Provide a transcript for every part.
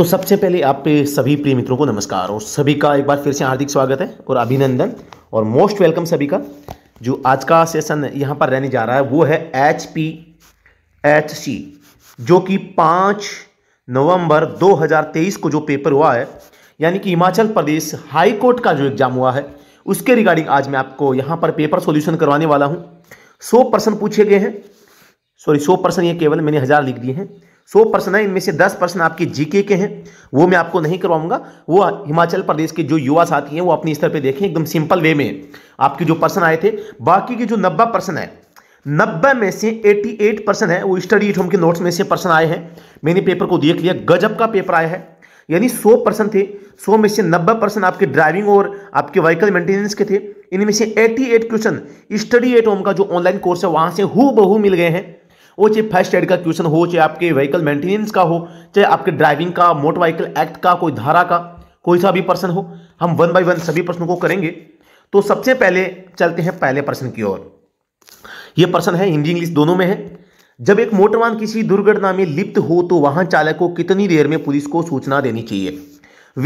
तो सबसे पहले आप सभी प्रिय मित्रों को नमस्कार और सभी का एक बार फिर से हार्दिक स्वागत है और अभिनंदन और मोस्ट वेलकम सभी का जो आज का सेशन यहाँ पर रहने जा रहा है वो है एच पी एच सी जो कि पाँच नवंबर 2023 को जो पेपर हुआ है यानी कि हिमाचल प्रदेश हाई कोर्ट का जो एग्ज़ाम हुआ है उसके रिगार्डिंग आज मैं आपको यहाँ पर पेपर सोल्यूशन करवाने वाला हूँ सौ पर्सन पूछे गए हैं सॉरी सौ परसेंट ये केवल मैंने हज़ार लिख दिए हैं सौ प्रश्न है इनमें से दस प्रश्न आपके जीके के हैं वो मैं आपको नहीं करवाऊंगा वो हिमाचल प्रदेश के जो युवा साथी हैं वो अपने स्तर पे देखें एकदम सिंपल वे में आपके जो प्रश्न आए थे बाकी के जो नब्बे प्रश्न है नब्बे में से 88 परसेंट है वो स्टडी एट होम के नोट्स में से प्रश्न आए हैं मैंने पेपर को देख लिया गजब का पेपर आया है यानी 100 परसेंट थे 100 में से 90 परसेंट आपके ड्राइविंग और आपके व्हीकल मेंटेनेंस के थे इनमें से 88 क्वेश्चन स्टडी एट होम का जो ऑनलाइन कोर्स है वहां से हु बहू मिल गए हैं वो चाहे फर्स्ट एड का क्वेश्चन हो चाहे आपके व्हीकल मेंटेनेंस का हो चाहे आपके ड्राइविंग का मोटर व्हीकल एक्ट का कोई धारा का कोई सा भी प्रश्न हो हम वन बाय वन सभी प्रश्नों को करेंगे तो सबसे पहले चलते हैं पहले प्रश्न की ओर यह प्रश्न है हिंदी इंग्लिश दोनों में है जब एक मोटरवान किसी दुर्घटना में लिप्त हो तो वाहन चालक को कितनी देर में पुलिस को सूचना देनी चाहिए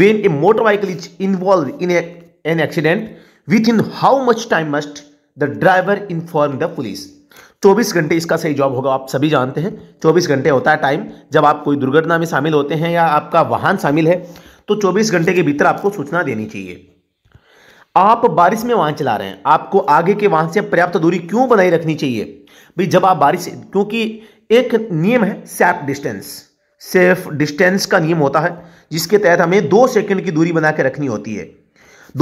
when a motor vehicle is involved in an accident within how much time must the driver inform the police 24 घंटे इसका सही जॉब होगा आप सभी जानते हैं 24 घंटे होता है टाइम जब आप कोई दुर्घटना में शामिल होते हैं या आपका वाहन शामिल है तो 24 घंटे के भीतर आपको सूचना देनी चाहिए आप बारिश में वाहन चला रहे हैं आपको आगे के वाहन से पर्याप्त दूरी क्यों बनाए रखनी चाहिए भाई जब आप बारिश क्योंकि एक नियम है सेफ डिस्टेंस सेफ डिस्टेंस का नियम होता है जिसके तहत हमें दो सेकंड की दूरी बना के रखनी होती है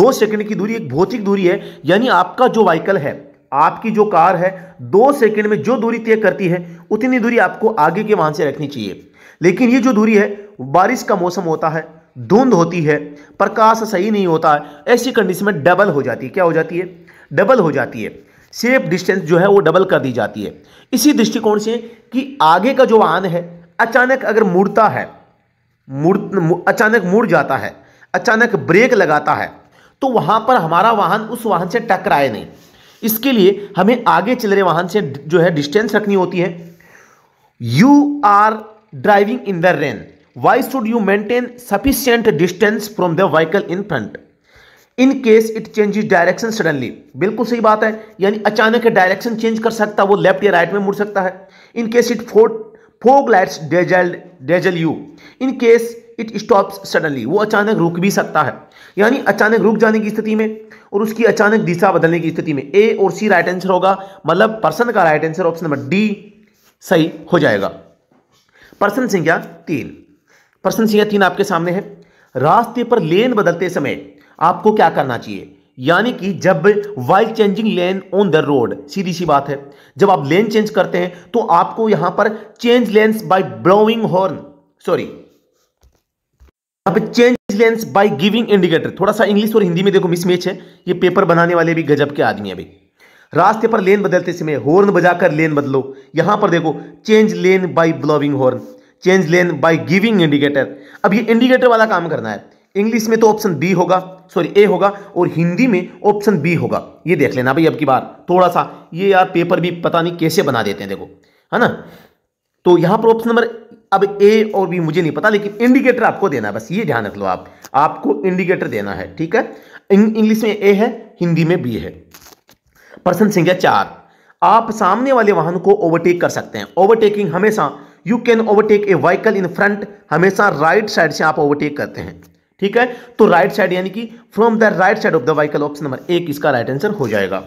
दो सेकंड की दूरी एक भौतिक दूरी है यानी आपका जो व्हीकल है आपकी जो कार है दो सेकंड में जो दूरी तय करती है उतनी दूरी आपको आगे के वाहन से रखनी चाहिए लेकिन ये जो दूरी है बारिश का मौसम होता है धुंध होती है प्रकाश सही नहीं होता है ऐसी कंडीशन में डबल हो जाती है क्या हो जाती है डबल हो जाती है सेफ डिस्टेंस जो है वो डबल कर दी जाती है इसी दृष्टिकोण से कि आगे का जो वाहन है अचानक अगर मुड़ता है मुड़ अचानक मुड़ जाता है अचानक ब्रेक लगाता है तो वहां पर हमारा वाहन उस वाहन से टकराए नहीं इसके लिए हमें आगे चल रहे वाहन से जो है डिस्टेंस रखनी होती है you are driving in the rain why should you maintain sufficient distance from the vehicle in front in case it changes direction suddenly बिल्कुल सही बात है यानी अचानक डायरेक्शन चेंज कर सकता है वो लेफ्ट या राइट में मुड़ सकता है in case it fort fog lights dazzle dazzle you in case it stops suddenly वो अचानक रुक भी सकता है यानी अचानक रुक जाने की स्थिति में और उसकी अचानक दिशा बदलने की स्थिति में ए और सी राइट आंसर होगा मतलब पर्सन का right answer option number D सही हो जाएगा पर्सन संख्या तीन पर्सन संख्या तीन आपके सामने है रास्ते पर लेन बदलते समय आपको क्या करना चाहिए यानी कि जब while changing lane on the road सीधी सी बात है जब आप लेन चेंज करते हैं तो आपको यहां पर change lanes by blowing horn sorry यहाँ पे change lanes by giving indicator थोड़ा सा इंग्लिश और हिंदी में देखो मिसमैच है ये पेपर बनाने वाले भी गजब के आदमी है भाई रास्ते पर लेन बदलते समय हॉर्न बजाकर लेन बदलो यहां पर देखो change lane by blowing horn change lane by giving indicator अब ये इंडिकेटर वाला काम करना है इंग्लिश में तो ऑप्शन बी होगा सॉरी ए होगा और हिंदी में ऑप्शन बी होगा ये देख लेना भाई अब की बार थोड़ा सा ये यार पेपर भी पता नहीं कैसे बना देते हैं देखो है ना तो यहां पर ऑप्शन नंबर अब ए और बी मुझे नहीं पता लेकिन इंडिकेटर आपको देना है बस ये ध्यान रख लो आप आपको इंडिकेटर देना है ठीक है इंग्लिश में ए है हिंदी में बी है प्रश्न संख्या चार आप सामने वाले वाहन को ओवरटेक कर सकते हैं ओवरटेकिंग हमेशा you can overtake a vehicle in front हमेशा राइट साइड से आप ओवरटेक करते हैं ठीक है तो राइट साइड यानी कि from the right side of the vehicle option number एक इसका राइट आंसर हो जाएगा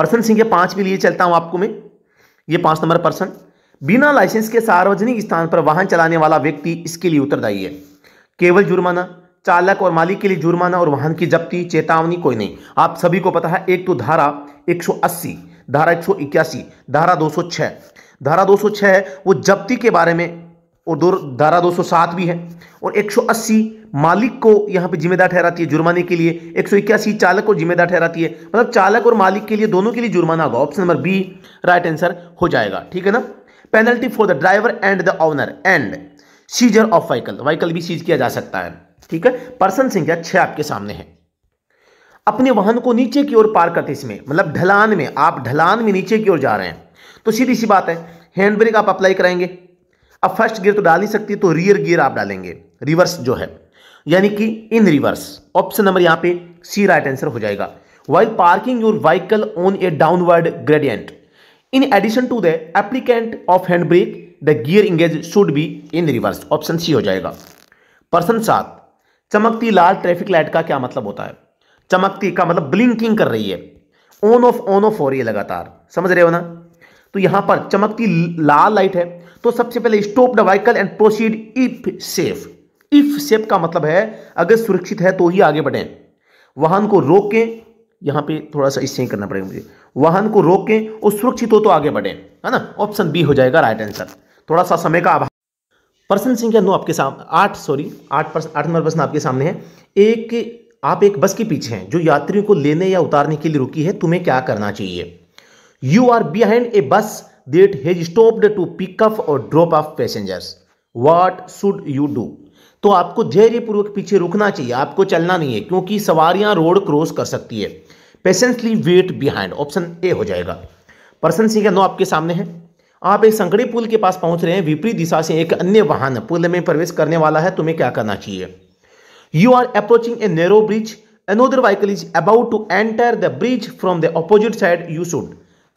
पर्सन सिंह के पांच भी लिए चलता हूं आपको मैं ये पांच नंबर पर्सन बिना लाइसेंस के सार्वजनिक स्थान पर वाहन चलाने वाला व्यक्ति इसके लिए उत्तरदायी है केवल जुर्माना चालक और मालिक के लिए जुर्माना और वाहन की जब्ती चेतावनी कोई नहीं आप सभी को पता है एक तो धारा 180 धारा 181 धारा 206 धारा 206 है वो जब्ती के बारे में और दो धारा 207 भी है और 180 मालिक को यहाँ पे जिम्मेदार ठहराती है जुर्माने के लिए 181 चालक को जिम्मेदार ठहराती है मतलब चालक और मालिक के लिए दोनों के लिए जुर्माना होगा option number B right answer हो जाएगा ठीक है ना penalty for the driver and the owner and seizure of vehicle vehicle भी सीज किया जा सकता है ठीक है पर्सन संख्या छह आपके सामने है अपने वाहन को नीचे की ओर पार करते इसमें मतलब ढलान में आप ढलान में नीचे की ओर जा रहे हैं तो सीधी सी बात है हैंड ब्रेक आप अप्लाई कराएंगे अब फर्स्ट गियर तो डाल नहीं सकती तो रियर गियर आप डालेंगे रिवर्स जो है यानी कि इन रिवर्स ऑप्शन नंबर यहां पे सी राइट आंसर हो जाएगा while parking your vehicle on a downward gradient In addition to the applicant of handbrake, the gear engage should be in reverse. Option C हो जाएगा पर्सन सात चमकती लाल ट्रैफिक लाइट का क्या मतलब होता है चमकती का मतलब ब्लिंकिंग कर रही है ऑन ऑफ ऑन ऑफ हो रही है लगातार समझ रहे हो ना तो यहां पर चमकती लाल लाइट है तो सबसे पहले stop the vehicle and proceed if safe if safe का मतलब है अगर सुरक्षित है तो ही आगे बढ़े वाहन को रोकें यहाँ पे थोड़ा सा इससे ही करना पड़ेगा मुझे वाहन को रोकें और सुरक्षित हो तो आगे बढ़ें है ना ऑप्शन बी हो जाएगा राइट आंसर थोड़ा सा समय का अभाव प्रश्न संख्या नौ आपके सामने आठ सॉरी आठ आठ नंबर प्रश्न आपके सामने है एक आप एक बस के पीछे हैं जो यात्रियों को लेने या उतारने के लिए रुकी है तुम्हें क्या करना चाहिए you are behind a bus that has stopped to pick up और drop off passengers what should you do तो आपको धैर्यपूर्वक पीछे रुकना चाहिए आपको चलना नहीं है क्योंकि सवारियां रोड क्रॉस कर सकती है patiently wait behind option A हो जाएगा प्रश्न संख्या नौ आपके सामने है आप एक संकड़ी पुल के पास पहुंच रहे हैं विपरीत दिशा से एक अन्य वाहन पुल में प्रवेश करने वाला है तुम्हें क्या करना चाहिए you are approaching a narrow bridge another vehicle is about to enter the bridge from the opposite side you should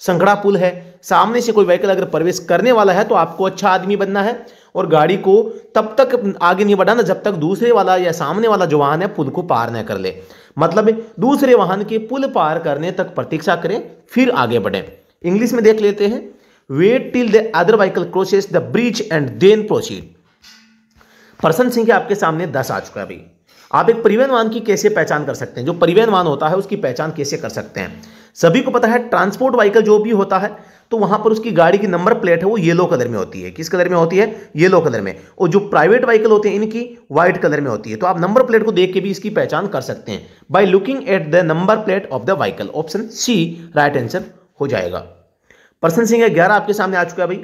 संकड़ा पुल है सामने से कोई व्हीकल अगर प्रवेश करने वाला है तो आपको अच्छा आदमी बनना है और गाड़ी को तब तक आगे नहीं बढ़ाना जब तक दूसरे वाला या सामने वाला जो वाहन है पुल को पार न कर ले मतलब दूसरे वाहन के पुल पार करने तक प्रतीक्षा करें फिर आगे बढ़ें इंग्लिश में देख लेते हैं wait till the other vehicle crosses the bridge and then proceed प्रसन्न सिंह के आपके सामने दस आ चुका है अभी आप एक परिवहन वाहन की कैसे पहचान कर सकते हैं जो परिवहन वाहन होता है उसकी पहचान कैसे कर सकते हैं सभी को पता है ट्रांसपोर्ट व्हीकल जो भी होता है तो वहां पर उसकी गाड़ी की नंबर प्लेट है वो येलो कलर में होती है किस कलर में होती है येलो कलर में और जो प्राइवेट व्हीकल होते हैं इनकी व्हाइट कलर में होती है तो आप नंबर प्लेट को देख के भी इसकी पहचान कर सकते हैं by looking at the number plate of the vehicle option C right answer हो जाएगा पर्सन सिंह ग्यारह आपके सामने आ चुका है भाई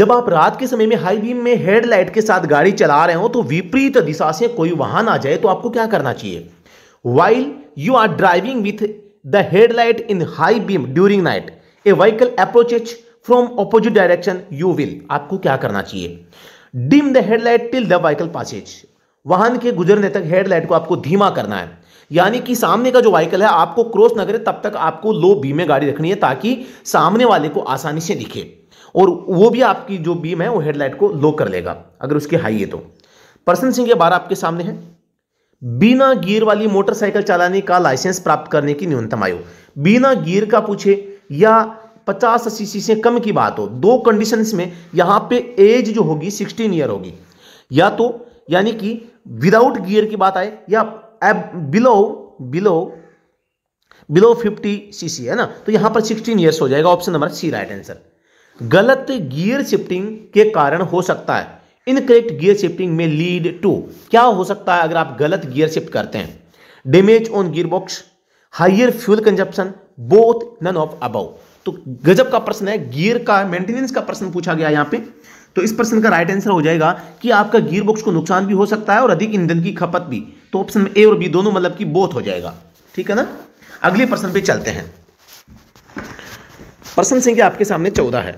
जब आप रात के समय में हाई बीम में हेडलाइट के साथ गाड़ी चला रहे हो तो विपरीत दिशा से कोई वाहन आ जाए तो आपको क्या करना चाहिए while you are driving with the headlight in high beam during night a vehicle approaches from opposite direction you will आपको क्या करना चाहिए dim the headlight till the vehicle passes वाहन के गुजरने तक हेडलाइट को आपको धीमा करना है यानी कि सामने का जो व्हीकल है आपको क्रॉस न करे तब तक आपको लो बीम में गाड़ी रखनी है ताकि सामने वाले को आसानी से दिखे और वो भी आपकी जो बीम है वो हेडलाइट को लो कर लेगा अगर उसकी हाई है तो पर्सन सिंह के बारह आपके सामने है बिना गियर वाली मोटरसाइकिल चलाने का लाइसेंस प्राप्त करने की न्यूनतम आयु बिना गियर का पूछे या पचास सीसी से कम की बात हो दो कंडीशंस में यहां पे एज जो होगी सिक्सटीन ईयर होगी या तो यानी कि विदाउट गियर की बात आए या below below below fifty CC है ना तो यहां पर सिक्सटीन ईयर्स हो जाएगा option number C right answer गलत गियर शिफ्टिंग के कारण हो सकता है इनकरेक्ट गियर शिफ्टिंग में लीड टू क्या हो सकता है अगर आप गलत गियर शिफ्ट करते हैं damage on gear box higher fuel consumption both none of above तो गजब का प्रश्न है गियर का मेंटेनेंस का प्रश्न पूछा गया यहां पे तो इस प्रश्न का राइट आंसर हो जाएगा कि आपका गियर बॉक्स को नुकसान भी हो सकता है और अधिक ईंधन की खपत भी तो ऑप्शन ए और बी दोनों मतलब कि बोथ हो जाएगा ठीक है ना अगले प्रश्न पे चलते हैं प्रश्न संख्या आपके सामने चौदह है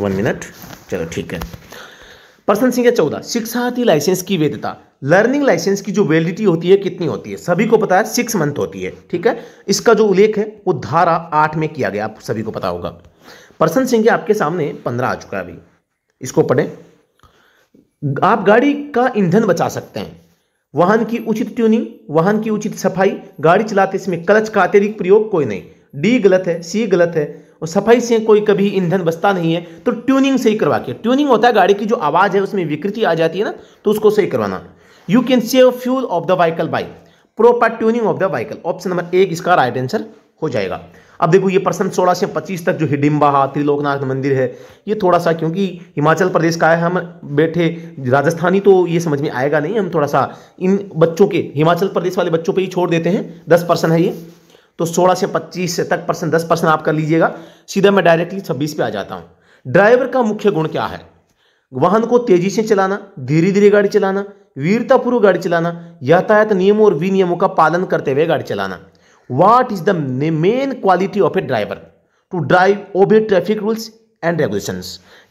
वन मिनट चलो ठीक है प्रश्न संख्या चौदह शिक्षार्थी लाइसेंस की वैधता लर्निंग लाइसेंस की जो वैलिडिटी होती है कितनी होती है सभी को पता है सिक्स मंथ होती है ठीक है इसका जो उल्लेख है वो धारा आठ में किया गया आप सभी को पता होगा प्रश्न संख्या आपके सामने पंद्रह आ चुका है अभी इसको पढ़े आप गाड़ी का ईंधन बचा सकते हैं वाहन की उचित ट्यूनिंग वाहन की उचित सफाई गाड़ी चलाते समय कलच का अतिरिक्त प्रयोग कोई नहीं डी गलत है सी गलत है और सफाई से कोई कभी ईंधन बचता नहीं है तो ट्यूनिंग सही करवा के ट्यूनिंग होता है गाड़ी की जो आवाज़ है उसमें विकृति आ जाती है ना तो उसको सही करवाना you can save fuel of the vehicle by proper tuning of the vehicle option number एक इसका राइट आंसर हो जाएगा अब देखो ये पर्सन सोलह से पच्चीस तक जो हिडिम्बा त्रिलोकनाथ मंदिर है ये थोड़ा सा क्योंकि हिमाचल प्रदेश का है हम बैठे राजस्थानी तो ये समझ में आएगा नहीं हम थोड़ा सा इन बच्चों के हिमाचल प्रदेश वाले बच्चों पे ही छोड़ देते हैं दस परसेंट है ये तो 16 से 25 से तक परसेंट दस परसेंट आप कर लीजिएगा सीधा मैं डायरेक्टली 26 पे आ जाता हूं ड्राइवर का मुख्य गुण क्या है वाहन को तेजी से चलाना धीरे धीरे गाड़ी चलाना वीरतापूर्वक गाड़ी चलाना यातायात नियमों और विनियमों का पालन करते हुए गाड़ी चलाना what is the main quality of a driver to drive obey traffic rules and regulation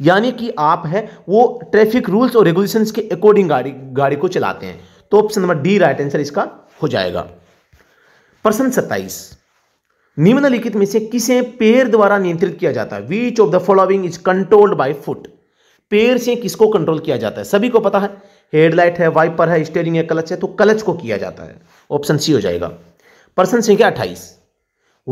यानी कि आप है वो ट्रैफिक रूल्स और रेगुलेशन के अकॉर्डिंग गाड़ी गाड़ी को चलाते हैं तो option number D right answer इसका हो जाएगा प्रश्न सत्ताईस निम्नलिखित में से किसे पैर द्वारा नियंत्रित किया जाता है which of the following is controlled by foot पैर से किसको कंट्रोल किया जाता है सभी को पता है हेडलाइट है वाइपर है स्टेयरिंग है क्लच है तो क्लच को किया जाता है ऑप्शन सी हो जाएगा प्रश्न संख्या अट्ठाईस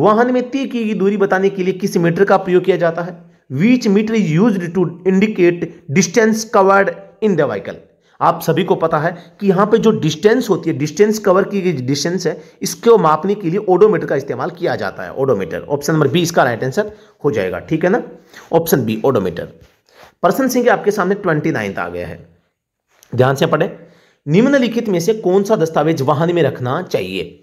वाहन में ती की दूरी बताने के लिए किस मीटर का प्रयोग किया जाता है which meter is use to indicate distance covered in the vehicle आप सभी को पता है कि यहाँ पे जो डिस्टेंस होती है डिस्टेंस कवर की गई डिस्टेंस है इसको मापने के लिए ओडोमीटर का इस्तेमाल किया जाता है ओडोमीटर ऑप्शन नंबर बी इसका राइट आंसर हो जाएगा ठीक है ना ऑप्शन बी ओडोमीटर प्रसन्न सिंह आपके सामने ट्वेंटी आ गया है ध्यान से पढ़े निम्नलिखित में से कौन सा दस्तावेज वाहन में रखना चाहिए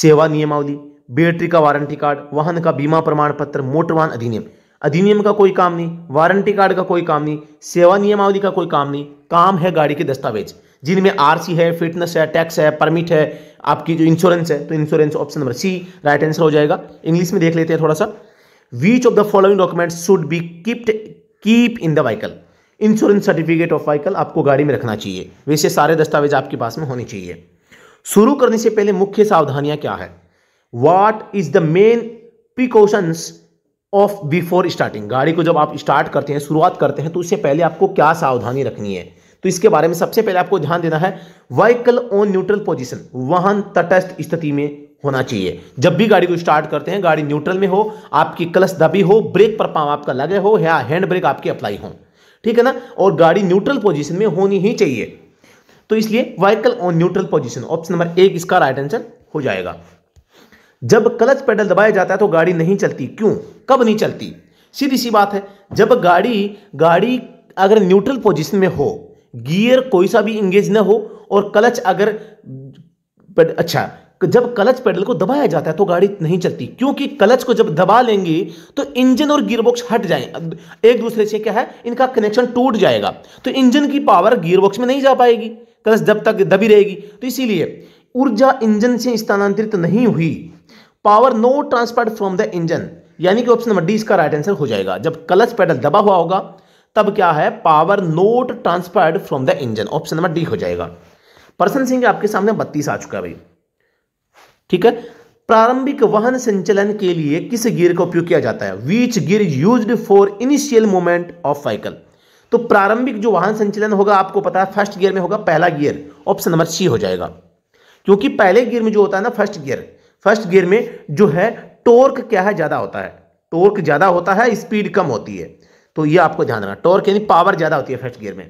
सेवा नियमावली बैटरी का वारंटी कार्ड वाहन का बीमा प्रमाण पत्र मोटर वाहन अधिनियम अधिनियम का कोई काम नहीं वारंटी कार्ड का कोई काम नहीं सेवा नियमावली का कोई काम नहीं काम है गाड़ी के दस्तावेज जिनमें आरसी है फिटनेस है टैक्स है परमिट है आपकी जो इंश्योरेंस है तो insurance option number C right answer हो जाएगा इंग्लिश में देख लेते हैं थोड़ा सा which of the following document should be kept keep in the vehicle insurance certificate of vehicle आपको गाड़ी में रखना चाहिए वैसे सारे दस्तावेज आपके पास में होने चाहिए शुरू करने से पहले मुख्य सावधानियां क्या है what is the main precautions of before starting गाड़ी को जब आप स्टार्ट करते हैं शुरुआत करते हैं तो उससे पहले आपको क्या सावधानी रखनी है तो इसके बारे में सबसे पहले आपको ध्यान देना है व्हीकल ऑन न्यूट्रल पोजिशन वाहन तटस्थ स्थिति में होना चाहिए जब भी गाड़ी को स्टार्ट करते हैं गाड़ी न्यूट्रल में हो आपकी क्लस दबी हो ब्रेक पर पाव आपका लगे हो या हैंड ब्रेक आपके अप्लाई हो ठीक है ना और गाड़ी न्यूट्रल पोजिशन में होनी ही चाहिए तो इसलिए vehicle on neutral position option number एक इसका राइट आंसर हो जाएगा जब क्लच पेडल दबाया जाता है तो गाड़ी नहीं चलती क्यों कब नहीं चलती सीधी सी बात है जब गाड़ी गाड़ी अगर न्यूट्रल पोजीशन में हो गियर कोई सा भी इंगेज ना हो और क्लच अगर अच्छा जब क्लच पेडल को दबाया जाता है तो गाड़ी नहीं चलती क्योंकि क्लच को जब दबा लेंगे तो इंजन और गियरबॉक्स हट जाए एक दूसरे से क्या है इनका कनेक्शन टूट जाएगा तो इंजन की पावर गियरबॉक्स में नहीं जा पाएगी क्लच जब तक दबी रहेगी तो इसीलिए ऊर्जा इंजन से स्थानांतरित नहीं हुई power no transferred from the engine यानी कि ऑप्शन नंबर डी इसका राइट आंसर हो जाएगा जब क्लच पेडल दबा हुआ होगा तब क्या है power not transferred from the engine option number D हो जाएगा प्रसन्न सिंह आपके सामने बत्तीस आ चुका है भाई ठीक है प्रारंभिक वाहन संचलन के लिए किस गियर का उपयोग किया जाता है which gear use for initial movement of cycle तो प्रारंभिक जो वाहन संचलन होगा आपको पता है फर्स्ट गियर में होगा पहला गियर ऑप्शन नंबर सी हो जाएगा क्योंकि पहले गियर में जो होता है ना फर्स्ट गियर फर्स्ट गियर में जो है टोर्क क्या है ज़्यादा होता है टोर्क ज़्यादा होता है स्पीड कम होती है तो ये आपको ध्यान रखना टोर्क यानी पावर ज़्यादा होती है फर्स्ट गियर में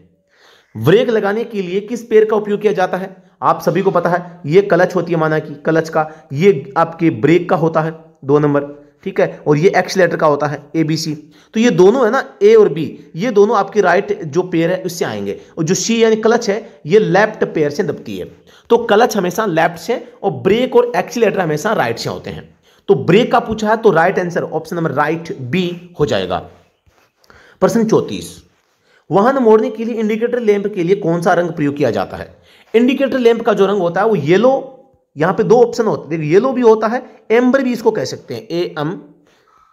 ब्रेक लगाने के लिए किस पेयर का उपयोग किया जाता है आप सभी को पता है ये क्लच होती है माना कि क्लच का ये आपके ब्रेक का होता है दो नंबर ठीक है और ये एक्स लेटर का होता है ए बी सी तो ये दोनों है ना ए और बी ये दोनों आपकी राइट जो पेयर है उससे आएंगे और जो सी यानी क्लच है ये लेफ्ट पेयर से दबती है तो क्लच हमेशा लेफ्ट से और ब्रेक और एक्सीटर हमेशा राइट से होते हैं तो ब्रेक का पूछा है तो right answer option number right B हो जाएगा प्रश्न चौतीस वाहन मोड़ने के लिए इंडिकेटर लैंप के लिए कौन सा रंग प्रयोग किया जाता है इंडिकेटर लैंप का जो रंग होता है वो येलो यहां पे दो ऑप्शन होते हैं येलो भी होता है एम्बर भी इसको कह सकते हैं A M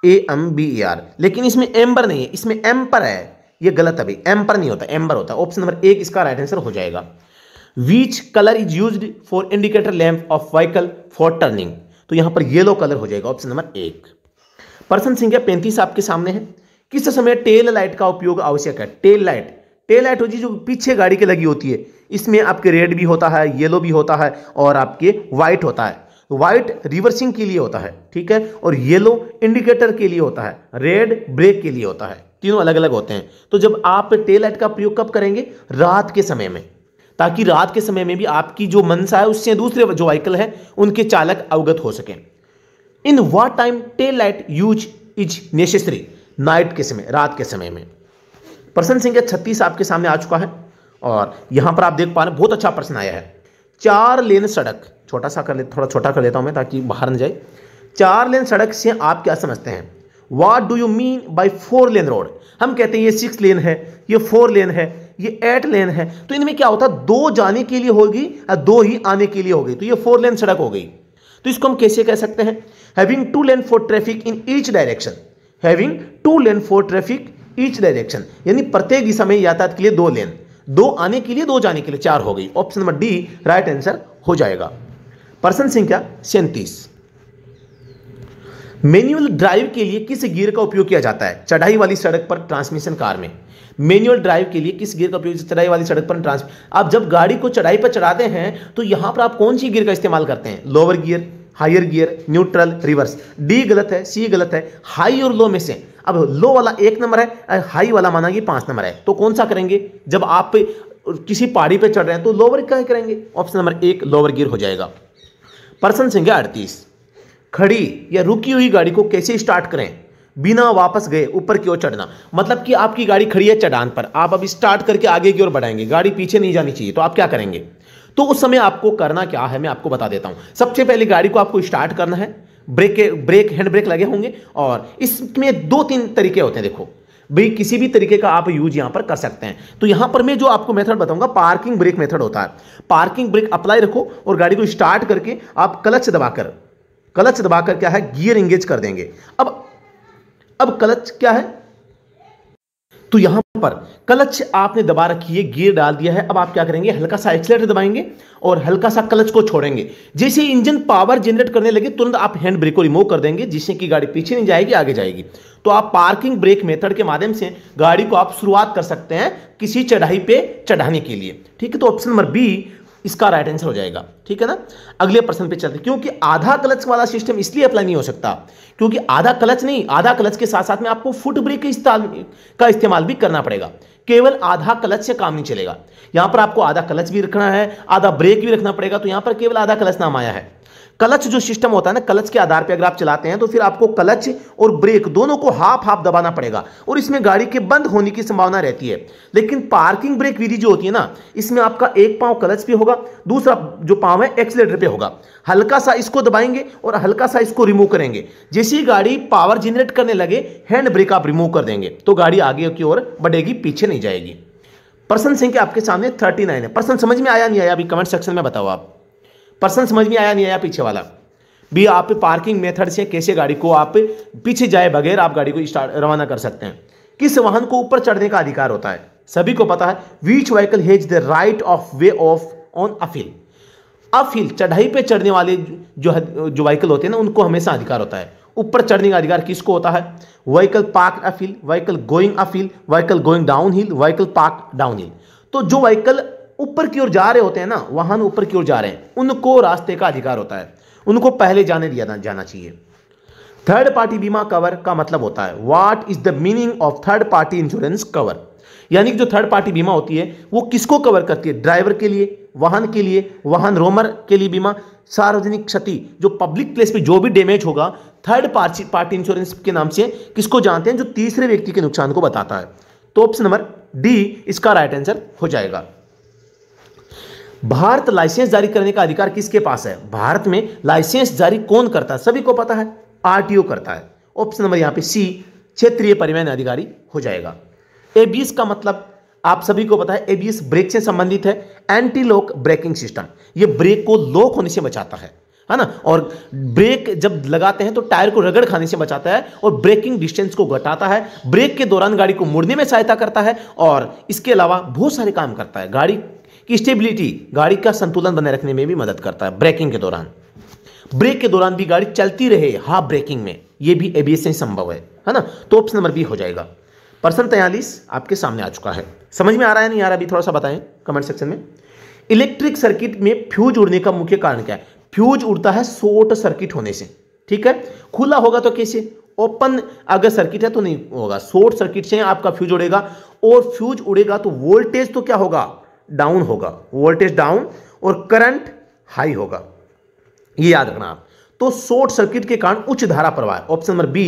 A M B E R लेकिन इसमें एम्बर नहीं है इसमें एम्पर है ये गलत है भाई एम्पर नहीं होता एम्बर होता है ऑप्शन नंबर एक इसका राइट आंसर हो जाएगा which colour is use for indicator lamp of vehicle for turning तो यहां पर येलो कलर हो जाएगा ऑप्शन नंबर एक पर्सन संख्या पैंतीस आपके सामने है किस समय टेल लाइट का उपयोग आवश्यक है टेल लाइट टेल लाइट हो जी जो पीछे गाड़ी के लगी होती है इसमें आपके रेड भी होता है येलो भी होता है और आपके वाइट होता है वाइट रिवर्सिंग के लिए होता है ठीक है और येलो इंडिकेटर के लिए होता है रेड ब्रेक के लिए होता है तीनों अलग अलग होते हैं तो जब आप टेल लाइट का प्रयोग कब करेंगे रात के समय में ताकि रात के समय में भी आपकी जो मनसा है उससे दूसरे जो व्हीकल है उनके चालक अवगत हो सके in what time tail light use is necessary night के समय रात के समय में प्रसन्न सिंह छत्तीस आपके सामने आ चुका है और यहां पर आप देख पा रहे बहुत अच्छा प्रश्न आया है चार लेन सड़क छोटा सा कर ले थोड़ा छोटा कर लेता हूं मैं ताकि बाहर न जाए चार लेन सड़क से आप क्या समझते हैं what do you mean by four lane road हम कहते हैं ये सिक्स लेन है ये फोर लेन है ये एट लेन है तो इनमें क्या होता है दो जाने के लिए होगी और दो ही आने के लिए होगी तो ये फोर लेन सड़क हो गई तो इसको हम कैसे कह सकते हैं having two lane for traffic in each direction having two lane for traffic each direction यानी प्रत्येक दिशा में यातायात के लिए दो लेन दो आने के लिए दो जाने के लिए चार हो गई option number D right answer हो जाएगा पर्सन संख्या सैंतीस मैनुअल ड्राइव के लिए किस गियर का उपयोग किया जाता है चढ़ाई वाली सड़क पर ट्रांसमिशन कार में मैनुअल ड्राइव के लिए किस गियर का उपयोग चढ़ाई वाली सड़क पर ट्रांस आप जब गाड़ी को चढ़ाई पर चढ़ाते हैं तो यहां पर आप कौन सी गियर का इस्तेमाल करते हैं lower gear higher gear neutral reverse D गलत है सी गलत है हाई और लो में से अब लो वाला एक नंबर है हाई वाला माना कि पांच नंबर है तो कौन सा करेंगे जब आप किसी पहाड़ी पे चढ़ रहे हैं तो लोअर क्या करेंगे ऑप्शन नंबर एक लोअर गियर हो जाएगा पर्सन संख्या अड़तीस खड़ी या रुकी हुई गाड़ी को कैसे स्टार्ट करें बिना वापस गए ऊपर की ओर चढ़ना मतलब कि आपकी गाड़ी खड़ी है चढ़ान पर आप अब स्टार्ट करके आगे की ओर बढ़ाएंगे गाड़ी पीछे नहीं जानी चाहिए तो आप क्या करेंगे तो उस समय आपको करना क्या है मैं आपको बता देता हूं सबसे पहले गाड़ी को आपको स्टार्ट करना है ब्रेक ब्रेक हैंड ब्रेक लगे होंगे और इसमें दो तीन तरीके होते हैं देखो भाई किसी भी तरीके का आप यूज यहां पर कर सकते हैं तो यहां पर मैं जो आपको मेथड बताऊंगा पार्किंग ब्रेक मेथड होता है पार्किंग ब्रेक अप्लाई रखो और गाड़ी को स्टार्ट करके आप क्लच दबाकर क्लच दबाकर क्या है गियर इंगेज कर देंगे अब अब क्लच क्या है तो यहां पर क्लच आपने दबा रखी है गियर डाल दिया है अब आप क्या करेंगे हल्का सा एक्सलेटर दबाएंगे और हल्का सा क्लच को छोड़ेंगे जैसे इंजन पावर जनरेट करने लगे तुरंत आप हैंड ब्रेक को रिमूव कर देंगे जिससे कि गाड़ी पीछे नहीं जाएगी आगे जाएगी तो आप पार्किंग ब्रेक मेथड के माध्यम से गाड़ी को आप शुरुआत कर सकते हैं किसी चढ़ाई पे चढ़ाने के लिए ठीक है तो ऑप्शन नंबर बी इसका राइट आंसर हो जाएगा ठीक है ना अगले प्रश्न पे चलते क्योंकि आधा क्लच वाला सिस्टम इसलिए अप्लाई नहीं हो सकता क्योंकि आधा क्लच नहीं आधा क्लच के साथ साथ में आपको फुट ब्रेक का इस्तेमाल भी करना पड़ेगा केवल आधा क्लच से काम नहीं चलेगा यहां पर आपको आधा क्लच भी रखना है आधा ब्रेक भी रखना पड़ेगा तो यहां पर केवल आधा क्लच नाम आया है क्लच जो सिस्टम होता है ना क्लच के आधार पर अगर आप चलाते हैं तो फिर आपको क्लच और ब्रेक दोनों को हाफ हाफ दबाना पड़ेगा और इसमें गाड़ी के बंद होने की संभावना रहती है लेकिन पार्किंग ब्रेक विधि जो होती है ना इसमें आपका एक पांव क्लच पे होगा दूसरा जो पांव है एक्सलेटर पे होगा हल्का सा इसको दबाएंगे और हल्का सा इसको रिमूव करेंगे जैसे ही गाड़ी पावर जनरेट करने लगे हैंड ब्रेक आप रिमूव कर देंगे तो गाड़ी आगे की ओर बढ़ेगी पीछे नहीं जाएगी पर्सन संख्या आपके सामने थर्टी नाइन है पर्सन समझ में आया नहीं आया अभी कमेंट सेक्शन में बताओ आप पर्सन समझ में आया नहीं आया पीछे वाला भी आप पार्किंग मेथड से कैसे गाड़ी को आप पीछे जाए बगैर आप गाड़ी को स्टार्ट रवाना कर सकते हैं किस वाहन को ऊपर चढ़ने का अधिकार होता है सभी को पता है which vehicle has the right of way of on uphill uphill चढ़ाई पे चढ़ने वाले जो जो व्हीकल होते हैं ना उनको हमेशा अधिकार होता है ऊपर चढ़ने का अधिकार किसको होता है vehicle park uphill vehicle going uphill vehicle going downhill vehicle park downhill तो जो व्हीकल ऊपर की ओर जा रहे होते हैं ना वाहन ऊपर की ओर जा रहे हैं उनको रास्ते का अधिकार होता है उनको पहले जाने दिया जाना चाहिए थर्ड पार्टी बीमा कवर का मतलब होता है what is the meaning of third party insurance cover यानी कि जो थर्ड पार्टी बीमा होती है वो किसको कवर करती है ड्राइवर के लिए वाहन के लिए वाहन रोमर के लिए बीमा सार्वजनिक क्षति जो पब्लिक प्लेस पे जो भी डैमेज होगा थर्ड पार्टी पार्टी इंश्योरेंस के नाम से किसको जानते हैं जो तीसरे व्यक्ति के नुकसान को बताता है तो ऑप्शन नंबर डी इसका राइट आंसर हो जाएगा भारत लाइसेंस जारी करने का अधिकार किसके पास है भारत में लाइसेंस जारी कौन करता है सभी को पता है आरटीओ करता है ऑप्शन नंबर यहां पे सी क्षेत्रीय परिवहन अधिकारी हो जाएगा एबीएस का मतलब आप सभी को पता है एबीएस ब्रेक से संबंधित है एंटी लॉक ब्रेकिंग सिस्टम यह ब्रेक को लॉक होने से बचाता है है ना और ब्रेक जब लगाते हैं तो टायर को रगड़ खाने से बचाता है और ब्रेकिंग डिस्टेंस को घटाता है ब्रेक के दौरान गाड़ी को मुड़ने में सहायता करता है और इसके अलावा बहुत सारे काम करता है गाड़ी कि स्टेबिलिटी गाड़ी का संतुलन बनाए रखने में भी मदद करता है ब्रेकिंग के दौरान ब्रेक के दौरान भी गाड़ी चलती रहे हाफ ब्रेकिंग में यह भी एबीएस से संभव है है ना तो ऑप्शन नंबर बी हो जाएगा प्रश्न तैयलीस आपके सामने आ चुका है समझ में आ रहा है नहीं आ रहा अभी थोड़ा सा बताएं कमेंट सेक्शन में इलेक्ट्रिक सर्किट में फ्यूज उड़ने का मुख्य कारण क्या है फ्यूज उड़ता है शॉर्ट सर्किट होने से ठीक है खुला होगा तो कैसे ओपन अगर सर्किट है तो नहीं होगा शॉर्ट सर्किट से आपका फ्यूज उड़ेगा और फ्यूज उड़ेगा तो वोल्टेज तो क्या होगा डाउन होगा वोल्टेज डाउन और करंट हाई होगा ये याद रखना आप तो शॉर्ट सर्किट के कारण उच्च धारा प्रवाह option number B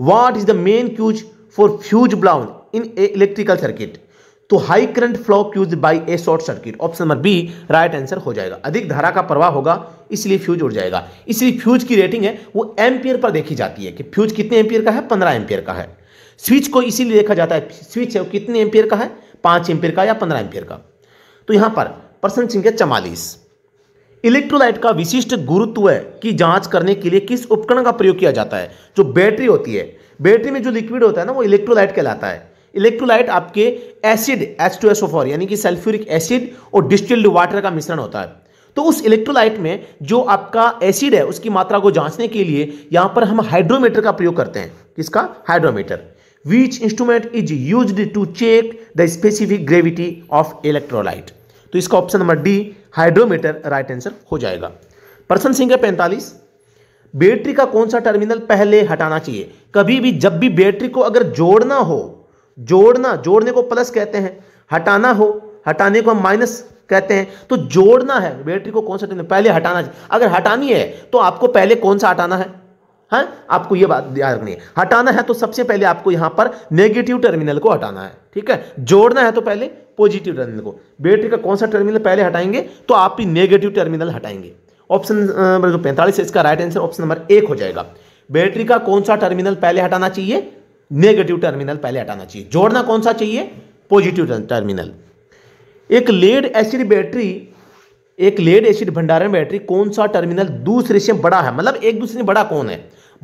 what is the main cause for fuse blown in electrical circuit तो high current flow cause by a short circuit option number B right answer हो जाएगा अधिक धारा का प्रवाह होगा इसलिए फ्यूज उड़ जाएगा इसलिए फ्यूज की रेटिंग है वो एम्पियर पर देखी जाती है कि फ्यूज कितने एम्पियर का है पंद्रह एम्पियर का है स्विच को इसीलिए देखा जाता है स्विच है वो कितने एम्पियर का है पांच एम्पियर का या पंद्रह एम्पियर का तो यहां पर प्रश्न संख्या चवालीस इलेक्ट्रोलाइट का विशिष्ट गुरुत्व की जांच करने के लिए किस उपकरण का प्रयोग किया जाता है जो बैटरी होती है बैटरी में जो लिक्विड होता है ना वो इलेक्ट्रोलाइट कहलाता है इलेक्ट्रोलाइट आपके acid H two S O four यानी कि सल्फ्यूरिक एसिड और डिस्टिल्ड वाटर का मिश्रण होता है तो उस इलेक्ट्रोलाइट में जो आपका एसिड है उसकी मात्रा को जांचने के लिए यहां पर हम हाइड्रोमीटर का प्रयोग करते हैं किसका hydrometer which instrument is use to check the specific gravity of electrolyte तो इसका option number D hydrometer right answer हो जाएगा प्रश्न संख्या पैंतालीस बैटरी का कौन सा टर्मिनल पहले हटाना चाहिए कभी भी जब भी बैटरी को अगर जोड़ना हो जोड़ना जोड़ने को प्लस कहते हैं हटाना हो हटाने को हम माइनस कहते हैं तो जोड़ना है बैटरी को कौन सा टर्मिनल पहले हटाना चाहिए अगर हटानी है तो आपको पहले कौन सा हटाना है है आपको यह बात याद रखनी है हटाना है तो सबसे पहले आपको यहां पर नेगेटिव टर्मिनल को हटाना है ठीक है जोड़ना है तो पहले पॉजिटिव टर्मिनल को बैटरी का कौन सा टर्मिनल पहले हटाएंगे तो आप ही नेगेटिव टर्मिनल हटाएंगे ऑप्शन नंबर जो पैंतालीस है इसका राइट आंसर ऑप्शन नंबर एक हो जाएगा बैटरी का कौन सा टर्मिनल पहले हटाना चाहिए नेगेटिव टर्मिनल पहले हटाना चाहिए जोड़ना कौन सा चाहिए पॉजिटिव टर्मिनल एक लेड एसिड बैटरी एक लेड एसिड भंडारण बैटरी कौन सा टर्मिनल दूसरे से बड़ा है मतलब एक दूसरे से बड़ा कौन है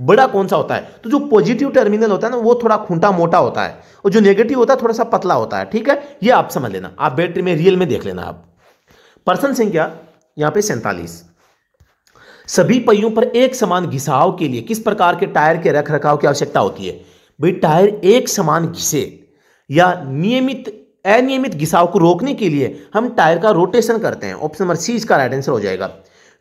बड़ा कौन सा होता है तो जो पॉजिटिव टर्मिनल होता है ना वो थोड़ा खूंटा मोटा होता है और जो नेगेटिव होता है थोड़ा सा पतला होता है ठीक है ये आप समझ लेना आप बैटरी में रियल में देख लेना आप पर्सन संख्या यहां पे सैंतालीस सभी पहियों पर एक समान घिसाव के लिए किस प्रकार के टायर के रख रखाव की आवश्यकता होती है भाई टायर एक समान घिसे या नियमित अनियमित घिसाव को रोकने के लिए हम टायर का रोटेशन करते हैं ऑप्शन नंबर सी इसका राइट आंसर हो जाएगा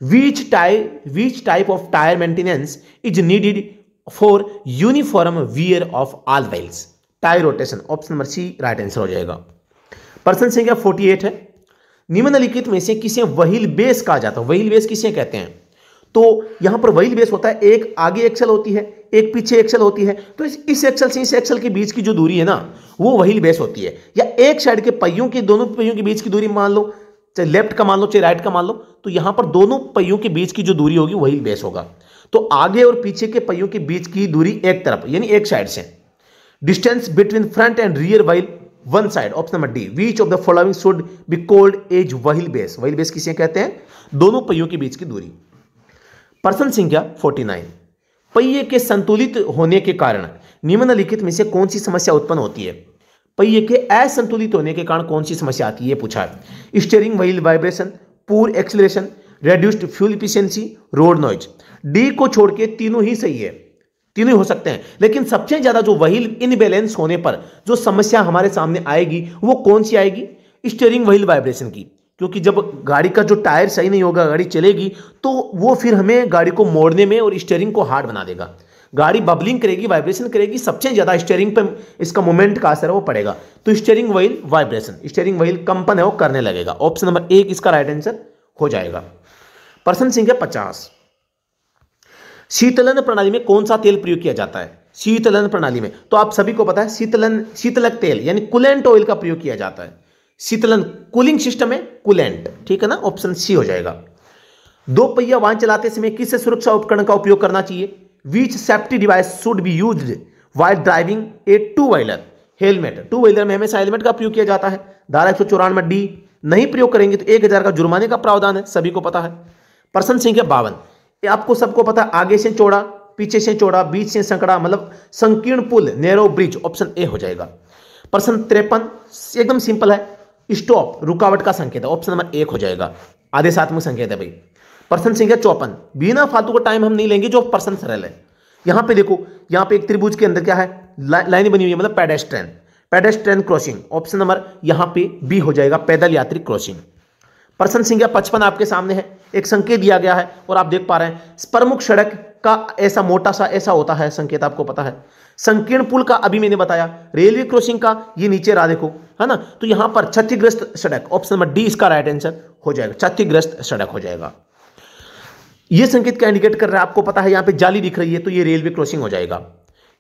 which type which type of tyre maintenance is needed for uniform wear of all wheels tyre rotation option number C right answer हो जाएगा पर्सन संख्या 48 है निम्नलिखित में से किसे वहील बेस कहा जाता है वहील बेस किसे कहते हैं तो यहां पर वहील बेस होता है एक आगे एक्सल होती है एक पीछे एक्सल होती है तो इस इस एक्सल से इस एक्सल के बीच की जो दूरी है ना वो वहील बेस होती है या एक साइड के पहियों के दोनों पहियों के बीच की दूरी मान लो चाहे लेफ्ट का मान लो चाहे राइट का मान लो तो यहां पर दोनों पहियों के बीच की जो दूरी होगी वही बेस होगा तो आगे और पीछे के पहियों के बीच की दूरी एक तरफ यानी एक साइड से distance between front and rear while one side option number D which of the following should be called as wheelbase wheelbase किसे कहते हैं दोनों पहियों के बीच की दूरी पर्सन संख्या 49 पहिए के संतुलित होने के कारण निम्नलिखित में से कौन सी समस्या उत्पन्न होती है पहिए के असंतुलित होने के कारण कौन सी समस्या आती है ये पूछा है steering wheel vibration poor acceleration reduced fuel efficiency road noise D को छोड़ के तीनों ही सही है तीनों ही हो सकते हैं लेकिन सबसे ज्यादा जो व्हील इनबैलेंस होने पर जो समस्या हमारे सामने आएगी वो कौन सी आएगी स्टेयरिंग व्हील वाइब्रेशन की क्योंकि जब गाड़ी का जो टायर सही नहीं होगा गाड़ी चलेगी तो वो फिर हमें गाड़ी को मोड़ने में और स्टेयरिंग को हार्ड बना देगा गाड़ी बबलिंग करेगी वाइब्रेशन करेगी सबसे ज़्यादा स्टेयरिंग पे इसका मोमेंट का असर वो पड़ेगा तो steering wheel vibration steering wheel कंपन है वो करने लगेगा ऑप्शन नंबर एक इसका राइट आंसर हो जाएगा प्रश्न सिंह है पचास शीतलन प्रणाली में कौन सा तेल प्रयोग किया जाता है शीतलन प्रणाली में तो आप सभी को पता है शीतलन शीतलक तेल यानी कुलेंट ऑयल का प्रयोग किया जाता है शीतलन कूलिंग सिस्टम है कुलेंट ठीक है ना ऑप्शन सी हो जाएगा दो पहिया वाहन चलाते समय किस सुरक्षा उपकरण का उपयोग करना चाहिए which safety device should be use while driving a two wheeler helmet two wheeler में हमेशा हेलमेट का प्रयोग किया जाता है धारा एक सौ चौरानवे डी नहीं प्रयोग करेंगे तो एक हजार का जुर्माने का प्रावधान है सभी को पता है प्रसन संख्या बावन ये आपको सबको पता है आगे से चौड़ा पीछे से चौड़ा बीच से संकड़ा मतलब संकीर्ण पुल नेरो ब्रिज ऑप्शन ए हो जाएगा प्रश्न त्रेपन एकदम सिंपल है स्टॉप रुकावट का संकेत है ऑप्शन नंबर एक हो जाएगा आधे में संकेत है भाई पर्सन संख्या चौपन बिना फालतू का टाइम हम नहीं लेंगे जो पर्सन सरल है यहां पे देखो यहां पे एक त्रिभुज के अंदर क्या है लाइन बनी हुई है मतलब pedestrian pedestrian crossing option number यहां पे बी हो जाएगा पैदल यात्री क्रॉसिंग पर्सन संख्या पचपन आपके सामने है एक संकेत दिया गया है और आप देख पा रहे हैं प्रमुख सड़क का ऐसा मोटा सा ऐसा होता है संकेत आपको पता है संकीर्ण पुल का अभी मैंने बताया रेलवे क्रॉसिंग का ये नीचे रहा देखो है ना तो यहां पर क्षतिग्रस्त सड़क ऑप्शन नंबर डी इसका राइट आंसर हो जाएगा क्षतिग्रस्त सड़क हो जाएगा ये संकेत क्या इंडिकेट कर रहा है आपको पता है यहां पे जाली दिख रही है तो ये रेलवे क्रॉसिंग हो जाएगा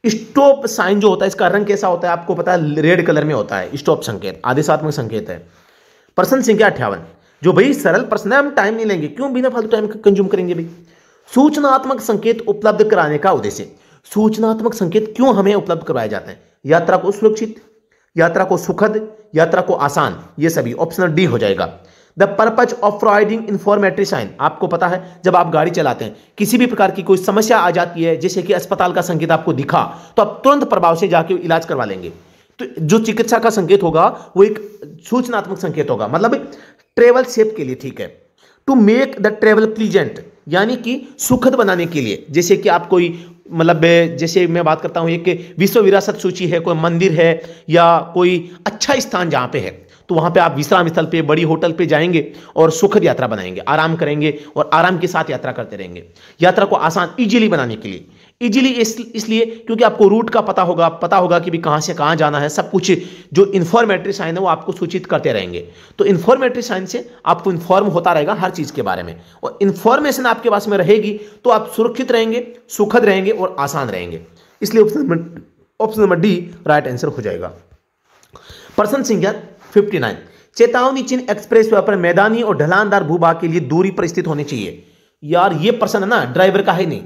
स्टॉप साइन जो होता है इसका रंग कैसा होता है आपको पता है रेड कलर में होता है स्टॉप संकेत आदेशात्मक संकेत है प्रश्न संख्या अठावन जो भाई सरल प्रश्न है हम टाइम नहीं लेंगे क्यों बिना फालतू टाइम कंज्यूम करेंगे भाई सूचनात्मक संकेत उपलब्ध कराने का उद्देश्य सूचनात्मक संकेत क्यों हमें उपलब्ध करवाए जाते हैं यात्रा को सुरक्षित यात्रा को सुखद यात्रा को आसान ये सभी ऑप्शन डी हो जाएगा the purpose of providing informatory sign आपको पता है जब आप गाड़ी चलाते हैं किसी भी प्रकार की कोई समस्या आ जाती है जैसे कि अस्पताल का संकेत आपको दिखा तो आप तुरंत प्रभाव से जाके इलाज करवा लेंगे तो जो चिकित्सा का संकेत होगा वो एक सूचनात्मक संकेत होगा मतलब ट्रेवल सेफ के लिए ठीक है to make the travel pleasant यानी कि सुखद बनाने के लिए जैसे कि आप कोई मतलब जैसे मैं बात करता हूँ एक विश्व विरासत सूची है कोई मंदिर है या कोई अच्छा स्थान जहाँ पे है तो वहां पे आप विश्राम स्थल पे बड़ी होटल पे जाएंगे और सुखद यात्रा बनाएंगे आराम करेंगे और आराम के साथ यात्रा करते रहेंगे यात्रा को आसान इजीली बनाने के लिए इजीली इस, इसलिए क्योंकि आपको रूट का पता होगा पता होगा कि भी कहां से कहां जाना है सब कुछ जो इन्फॉर्मेटरी साइन है वो आपको सूचित करते रहेंगे तो इन्फॉर्मेटरी साइन से आपको इन्फॉर्म होता रहेगा हर चीज़ के बारे में और इन्फॉर्मेशन आपके पास में रहेगी तो आप सुरक्षित रहेंगे सुखद रहेंगे और आसान रहेंगे इसलिए option number option number D right answer हो जाएगा प्रसन्न सिंह 59 चेतावनी चिन्ह एक्सप्रेस वे पर मैदानी और ढलानदार भूभाग के लिए दूरी पर स्थित होने चाहिए यार ये प्रश्न है ना ड्राइवर का है नहीं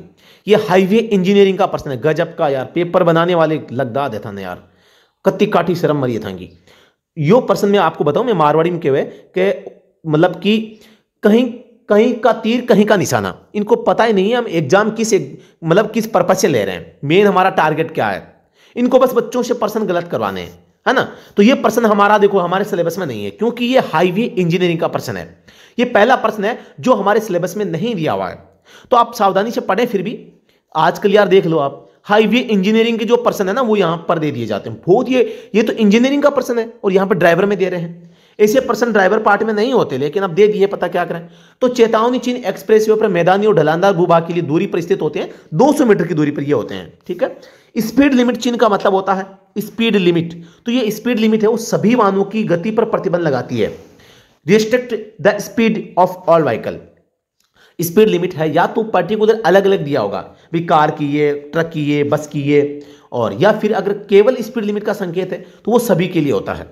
ये हाईवे इंजीनियरिंग का प्रश्न है गजब का यार पेपर बनाने वाले लगदा देता ना यार कत्ती काठी शर्म मरिए थांगी यो प्रश्न मैं आपको बताऊं मैं मारवाड़ी में के, के मतलब कि कहीं कहीं का तीर कहीं का निशाना इनको पता ही नहीं है हम एग्जाम किस एक, मतलब किस पर्पज से ले रहे हैं मेन हमारा टारगेट क्या है इनको बस बच्चों से पर्सन गलत करवाने हैं है ना तो ये प्रश्न हमारा देखो हमारे सिलेबस में नहीं है क्योंकि ये हाईवे इंजीनियरिंग का प्रश्न है ये पहला प्रश्न है जो हमारे सिलेबस में नहीं दिया हुआ है तो आप सावधानी से पढ़ें फिर भी आज कल यार देख लो आप हाईवे इंजीनियरिंग के जो प्रश्न है ना वो यहां पर दे दिए जाते हैं बहुत ये ये तो इंजीनियरिंग का प्रश्न है और यहां पर ड्राइवर में दे रहे हैं ऐसे प्रश्न ड्राइवर पार्ट में नहीं होते लेकिन अब दे दिए पता क्या करें तो चेतावनी चिन्ह एक्सप्रेस वे पर मैदानी और ढलानदार भूभाग के लिए दूरी पर स्थित होते हैं 200 मीटर की दूरी पर ये होते हैं ठीक है स्पीड लिमिट चिन्ह का मतलब होता है स्पीड लिमिट तो ये स्पीड लिमिट है वो सभी वाहनों की गति पर प्रतिबंध लगाती है restrict the speed of all vehicle speed limit है या तो पर्टिकुलर अलग अलग दिया होगा भी कार की ये ट्रक की ये बस की ये और या फिर अगर केवल स्पीड लिमिट का संकेत है तो वो सभी के लिए होता है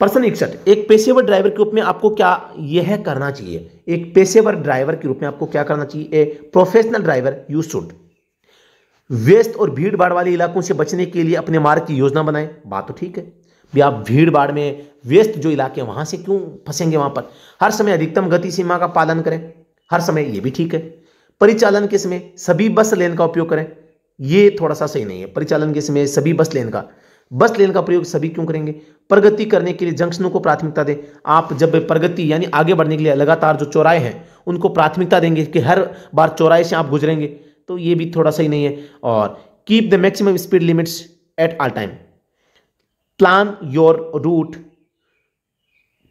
पर्सन इकसठ एक पेशेवर ड्राइवर के रूप में आपको क्या यह करना चाहिए एक पेशेवर ड्राइवर के रूप में आपको क्या करना चाहिए a professional driver you should व्यस्त और भीड़ भाड़ वाले इलाकों से बचने के लिए अपने मार्ग की योजना बनाएं बात तो ठीक है भी आप भीड़ भाड़ में व्यस्त जो इलाके हैं से क्यों फंसेंगे वहां पर हर समय अधिकतम गति सीमा का पालन करें हर समय यह भी ठीक है परिचालन के समय सभी बस लेन का उपयोग करें ये थोड़ा सा सही नहीं है परिचालन के समय सभी बस लेन का बस लेन का प्रयोग सभी क्यों करेंगे प्रगति करने के लिए जंक्शनों को प्राथमिकता दें आप जब प्रगति यानी आगे बढ़ने के लिए लगातार जो चौराहे हैं उनको प्राथमिकता देंगे कि हर बार चौराहे से आप गुजरेंगे तो ये भी थोड़ा सही नहीं है और keep the maximum speed limits at all time plan your route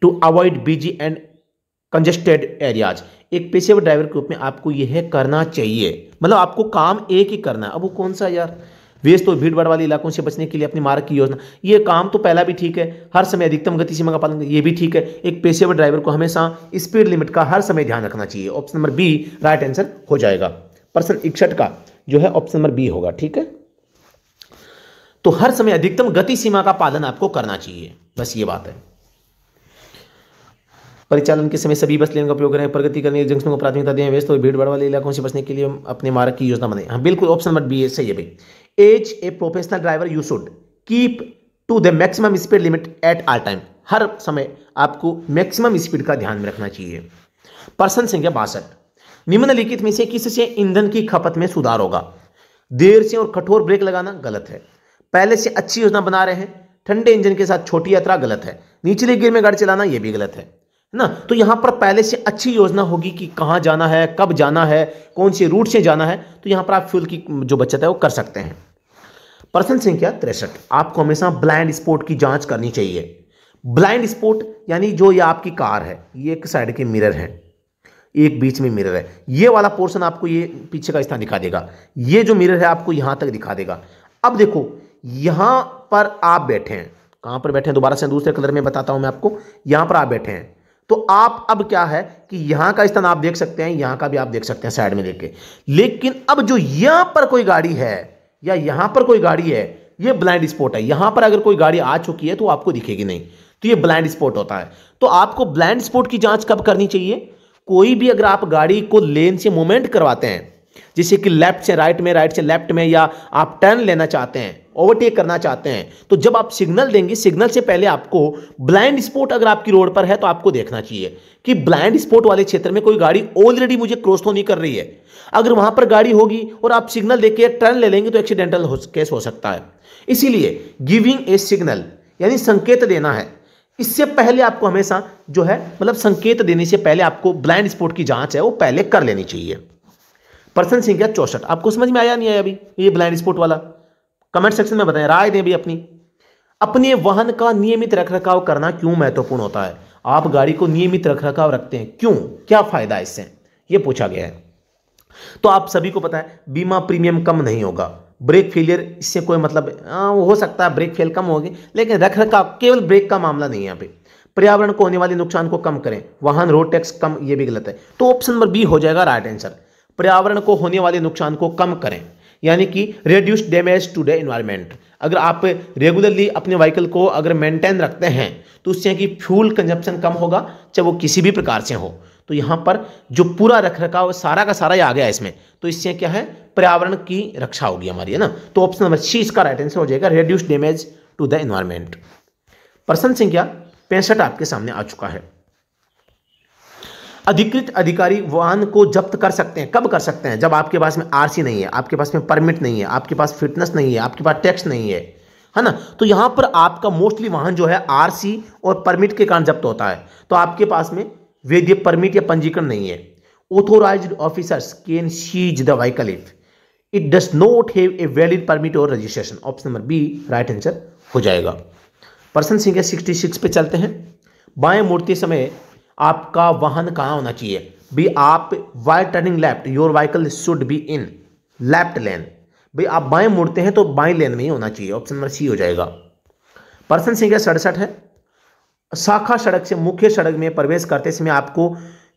to avoid busy and congested areas एक पेशेवर ड्राइवर के रूप में आपको यह करना चाहिए मतलब आपको काम एक ही करना है अब वो कौन सा यार वेस्ट और भीड़ भाड़ वाले इलाकों से बचने के लिए अपनी मार्ग की योजना ये काम तो पहला भी ठीक है हर समय अधिकतम गति सीमा का पालन ये भी ठीक है एक पेशेवर ड्राइवर को हमेशा स्पीड लिमिट का हर समय ध्यान रखना चाहिए option number B right answer हो जाएगा प्रश्न इकसठ का जो है ऑप्शन नंबर बी होगा ठीक है तो हर समय अधिकतम गति सीमा का पालन आपको करना चाहिए बस ये बात है परिचालन के समय सभी बस लेन का उपयोग करें प्रगति करने जंक्शन को प्राथमिकता दें व्यस्त तो भीड़ भाड़ वाले इलाकों से बचने के लिए अपने मार्ग की योजना बनाए हाँ बिल्कुल ऑप्शन नंबर बी है सही है भाई as a professional driver you should keep to the maximum speed limit at all time हर समय आपको मैक्सिमम स्पीड का ध्यान में रखना चाहिए पर्सन संख्या बासठ निम्नलिखित में से किससे ईंधन की खपत में सुधार होगा देर से और कठोर ब्रेक लगाना गलत है पहले से अच्छी योजना बना रहे हैं ठंडे इंजन के साथ छोटी यात्रा गलत है निचले गिर में गाड़ी चलाना यह भी गलत है ना तो यहां पर पहले से अच्छी योजना होगी कि कहां जाना है कब जाना है कौन से रूट से जाना है तो यहां पर आप फ्यूल की जो बचत है वो कर सकते हैं प्रश्न संख्या तिरसठ आपको हमेशा ब्लाइंड स्पोर्ट की जांच करनी चाहिए ब्लाइंड स्पोर्ट यानी जो ये आपकी कार है ये एक साइड के मिरर है एक बीच में मिरर है ये वाला पोर्शन आपको ये पीछे का स्थान दिखा देगा ये जो मिरर है आपको यहां तक दिखा देगा अब देखो यहां पर आप बैठे हैं कहां पर बैठे हैं दोबारा से दूसरे कलर में बताता हूं मैं आपको यहां पर आप बैठे हैं तो आप अब क्या है कि यहां का स्थान आप देख सकते हैं यहां का भी आप देख सकते हैं साइड में देख के लेकिन अब जो यहां पर कोई गाड़ी है या यहां पर कोई गाड़ी है ये ब्लाइंड स्पॉट है यहां पर अगर कोई गाड़ी आ चुकी है तो आपको दिखेगी नहीं तो ये ब्लाइंड स्पॉट होता है तो आपको ब्लाइंड स्पॉट की जांच कब करनी चाहिए कोई भी अगर आप गाड़ी को लेन से मूवमेंट करवाते हैं जैसे कि लेफ्ट से राइट में राइट से लेफ्ट में या आप टर्न लेना चाहते हैं ओवरटेक करना चाहते हैं तो जब आप सिग्नल देंगे सिग्नल से पहले आपको ब्लाइंड स्पॉट अगर आपकी रोड पर है तो आपको देखना चाहिए कि ब्लाइंड स्पॉट वाले क्षेत्र में कोई गाड़ी ऑलरेडी मुझे क्रॉस तो नहीं कर रही है अगर वहां पर गाड़ी होगी और आप सिग्नल देके टर्न ले लेंगे तो एक्सीडेंटल केस हो सकता है इसीलिए गिविंग ए सिग्नल यानी संकेत देना है इससे पहले आपको हमेशा जो है मतलब संकेत देने से पहले आपको ब्लाइंड स्पॉट की जांच है वो पहले कर लेनी चाहिए पर्सन संख्या चौसठ आपको समझ में आया नहीं आया अभी ये ब्लाइंड स्पॉट वाला कमेंट सेक्शन में बताएं राय दें भी अपनी अपने वाहन का नियमित रख रखाव करना क्यों महत्वपूर्ण होता है आप गाड़ी को नियमित रख रखाव रखते हैं क्यों क्या फायदा इससे यह पूछा गया है तो आप सभी को पता है बीमा प्रीमियम कम नहीं होगा ब्रेक फेलियर इससे कोई मतलब आ, हाँ, हो सकता है ब्रेक फेल कम होगी लेकिन रख रखाव केवल ब्रेक का मामला नहीं है यहाँ पे पर्यावरण को होने वाले नुकसान को कम करें वाहन रोड टैक्स कम ये भी गलत है तो ऑप्शन नंबर बी हो जाएगा राइट आंसर पर्यावरण को होने वाले नुकसान को कम करें यानी कि reduce damage to the environment अगर आप रेगुलरली अपने व्हीकल को अगर मेंटेन रखते हैं तो उससे कि फ्यूल कंजप्शन कम होगा चाहे वो किसी भी प्रकार से हो तो यहां पर जो पूरा रख रखाव सारा का सारा ही आ गया इसमें तो इससे क्या है पर्यावरण की रक्षा होगी हमारी है ना तो ऑप्शन नंबर सी इसका राइट आंसर हो जाएगा reduce damage to the environment प्रश्न संख्या पैंसठ आपके सामने आ चुका है अधिकृत अधिकारी वाहन को जब्त कर सकते हैं कब कर सकते हैं जब आपके पास में आरसी नहीं है आपके पास में परमिट नहीं है आपके पास फिटनेस नहीं है आपके पास टैक्स नहीं है है ना तो यहां पर आपका मोस्टली वाहन जो है आरसी और परमिट के कारण जब्त होता है तो आपके पास में with परमिट या पंजीकरण नहीं है authorise officers can seize the vehicle if it does not have a valid permit और registration option number B right answer हो जाएगा प्रश्न संख्या सिक्स पे चलते हैं बाएं मुड़ते समय आपका वाहन कहाँ होना चाहिए बी आप while turning left your vehicle should be in left lane भाई आप बाएं मुड़ते हैं तो बाएं लेन में ही होना चाहिए ऑप्शन नंबर सी हो जाएगा पर्सन संख्या सड़सठ है शाखा सड़क से मुख्य सड़क में प्रवेश करते समय आपको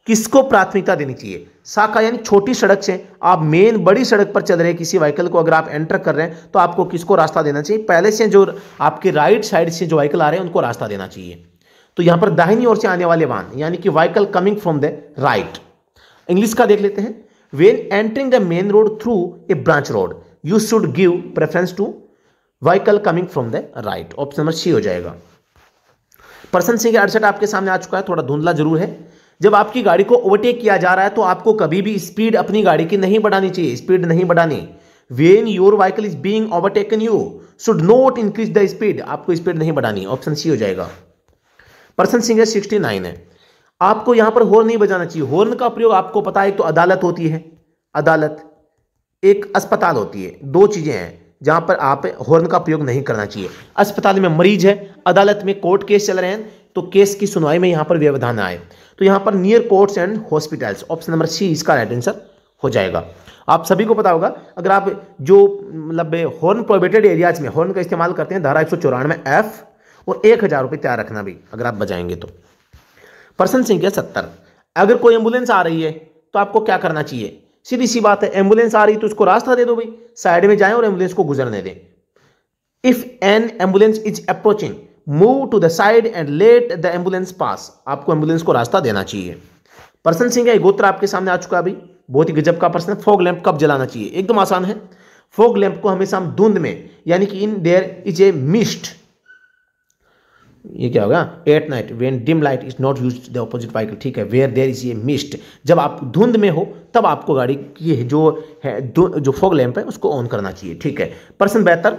किसको प्राथमिकता देनी चाहिए शाखा यानी छोटी सड़क से आप मेन बड़ी सड़क पर चल रहे किसी व्हीकल को अगर आप एंटर कर रहे हैं तो आपको किसको रास्ता देना चाहिए पहले से जो आपके राइट साइड से जो व्हीकल आ रहे हैं उनको रास्ता देना चाहिए तो यहां पर दाहिनी ओर से आने वाले वाहन यानी कि vehicle coming from the right English का देख लेते हैं when entering the main road through a branch road you should give preference to vehicle coming from the right option number C हो जाएगा परसन सिंह अड़सठ आपके सामने आ चुका है थोड़ा धुंधला जरूर है जब आपकी गाड़ी को ओवरटेक किया जा रहा है तो आपको कभी भी स्पीड अपनी गाड़ी की नहीं बढ़ानी चाहिए स्पीड नहीं बढ़ानी when your vehicle is being overtaken you should not increase the speed आपको स्पीड नहीं बढ़ानी ऑप्शन सी हो जाएगा पर्सन सिंह सिक्सटी नाइन है आपको यहां पर हॉर्न नहीं बजाना चाहिए हॉर्न का प्रयोग आपको पता है एक तो अदालत होती है अदालत एक अस्पताल होती है दो चीजें हैं जहां पर आप हॉर्न का प्रयोग नहीं करना चाहिए अस्पताल में मरीज है अदालत में कोर्ट केस चल रहे हैं तो केस की सुनवाई में यहाँ पर व्यवधान आए तो यहाँ पर near courts and hospitals option number C इसका राइट आंसर हो जाएगा आप सभी को पता होगा अगर आप जो मतलब हॉर्न प्रोबेटेड एरियाज में हॉर्न का इस्तेमाल करते हैं धारा एक सौ चौरानवे एफ और एक हज़ार रुपये तैयार रखना भी अगर आप बजाएंगे तो पर्सन संख्या सत्तर अगर कोई एम्बुलेंस आ रही है तो आपको क्या करना चाहिए सीधी सी बात है एम्बुलेंस आ रही तो उसको रास्ता दे दो भाई साइड में जाएं और एम्बुलेंस को गुजरने दें if an ambulance is approaching move to the side and let the ambulance pass आपको एम्बुलेंस को रास्ता देना चाहिए पर्सन सिंह का गोत्र आपके सामने आ चुका अभी बहुत ही गजब का पर्सन है फोग लैंप कब जलाना चाहिए एकदम आसान है फोग लैंप को हमेशा हम धुंध में यानी कि in there is a mist ये क्या होगा at night when dim light is not use the opposite vehicle ठीक है where there is a mist जब आप धुंध में हो तब आपको गाड़ी की जो है जो फॉग लैंप है उसको ऑन करना चाहिए ठीक है पर्सन बेहतर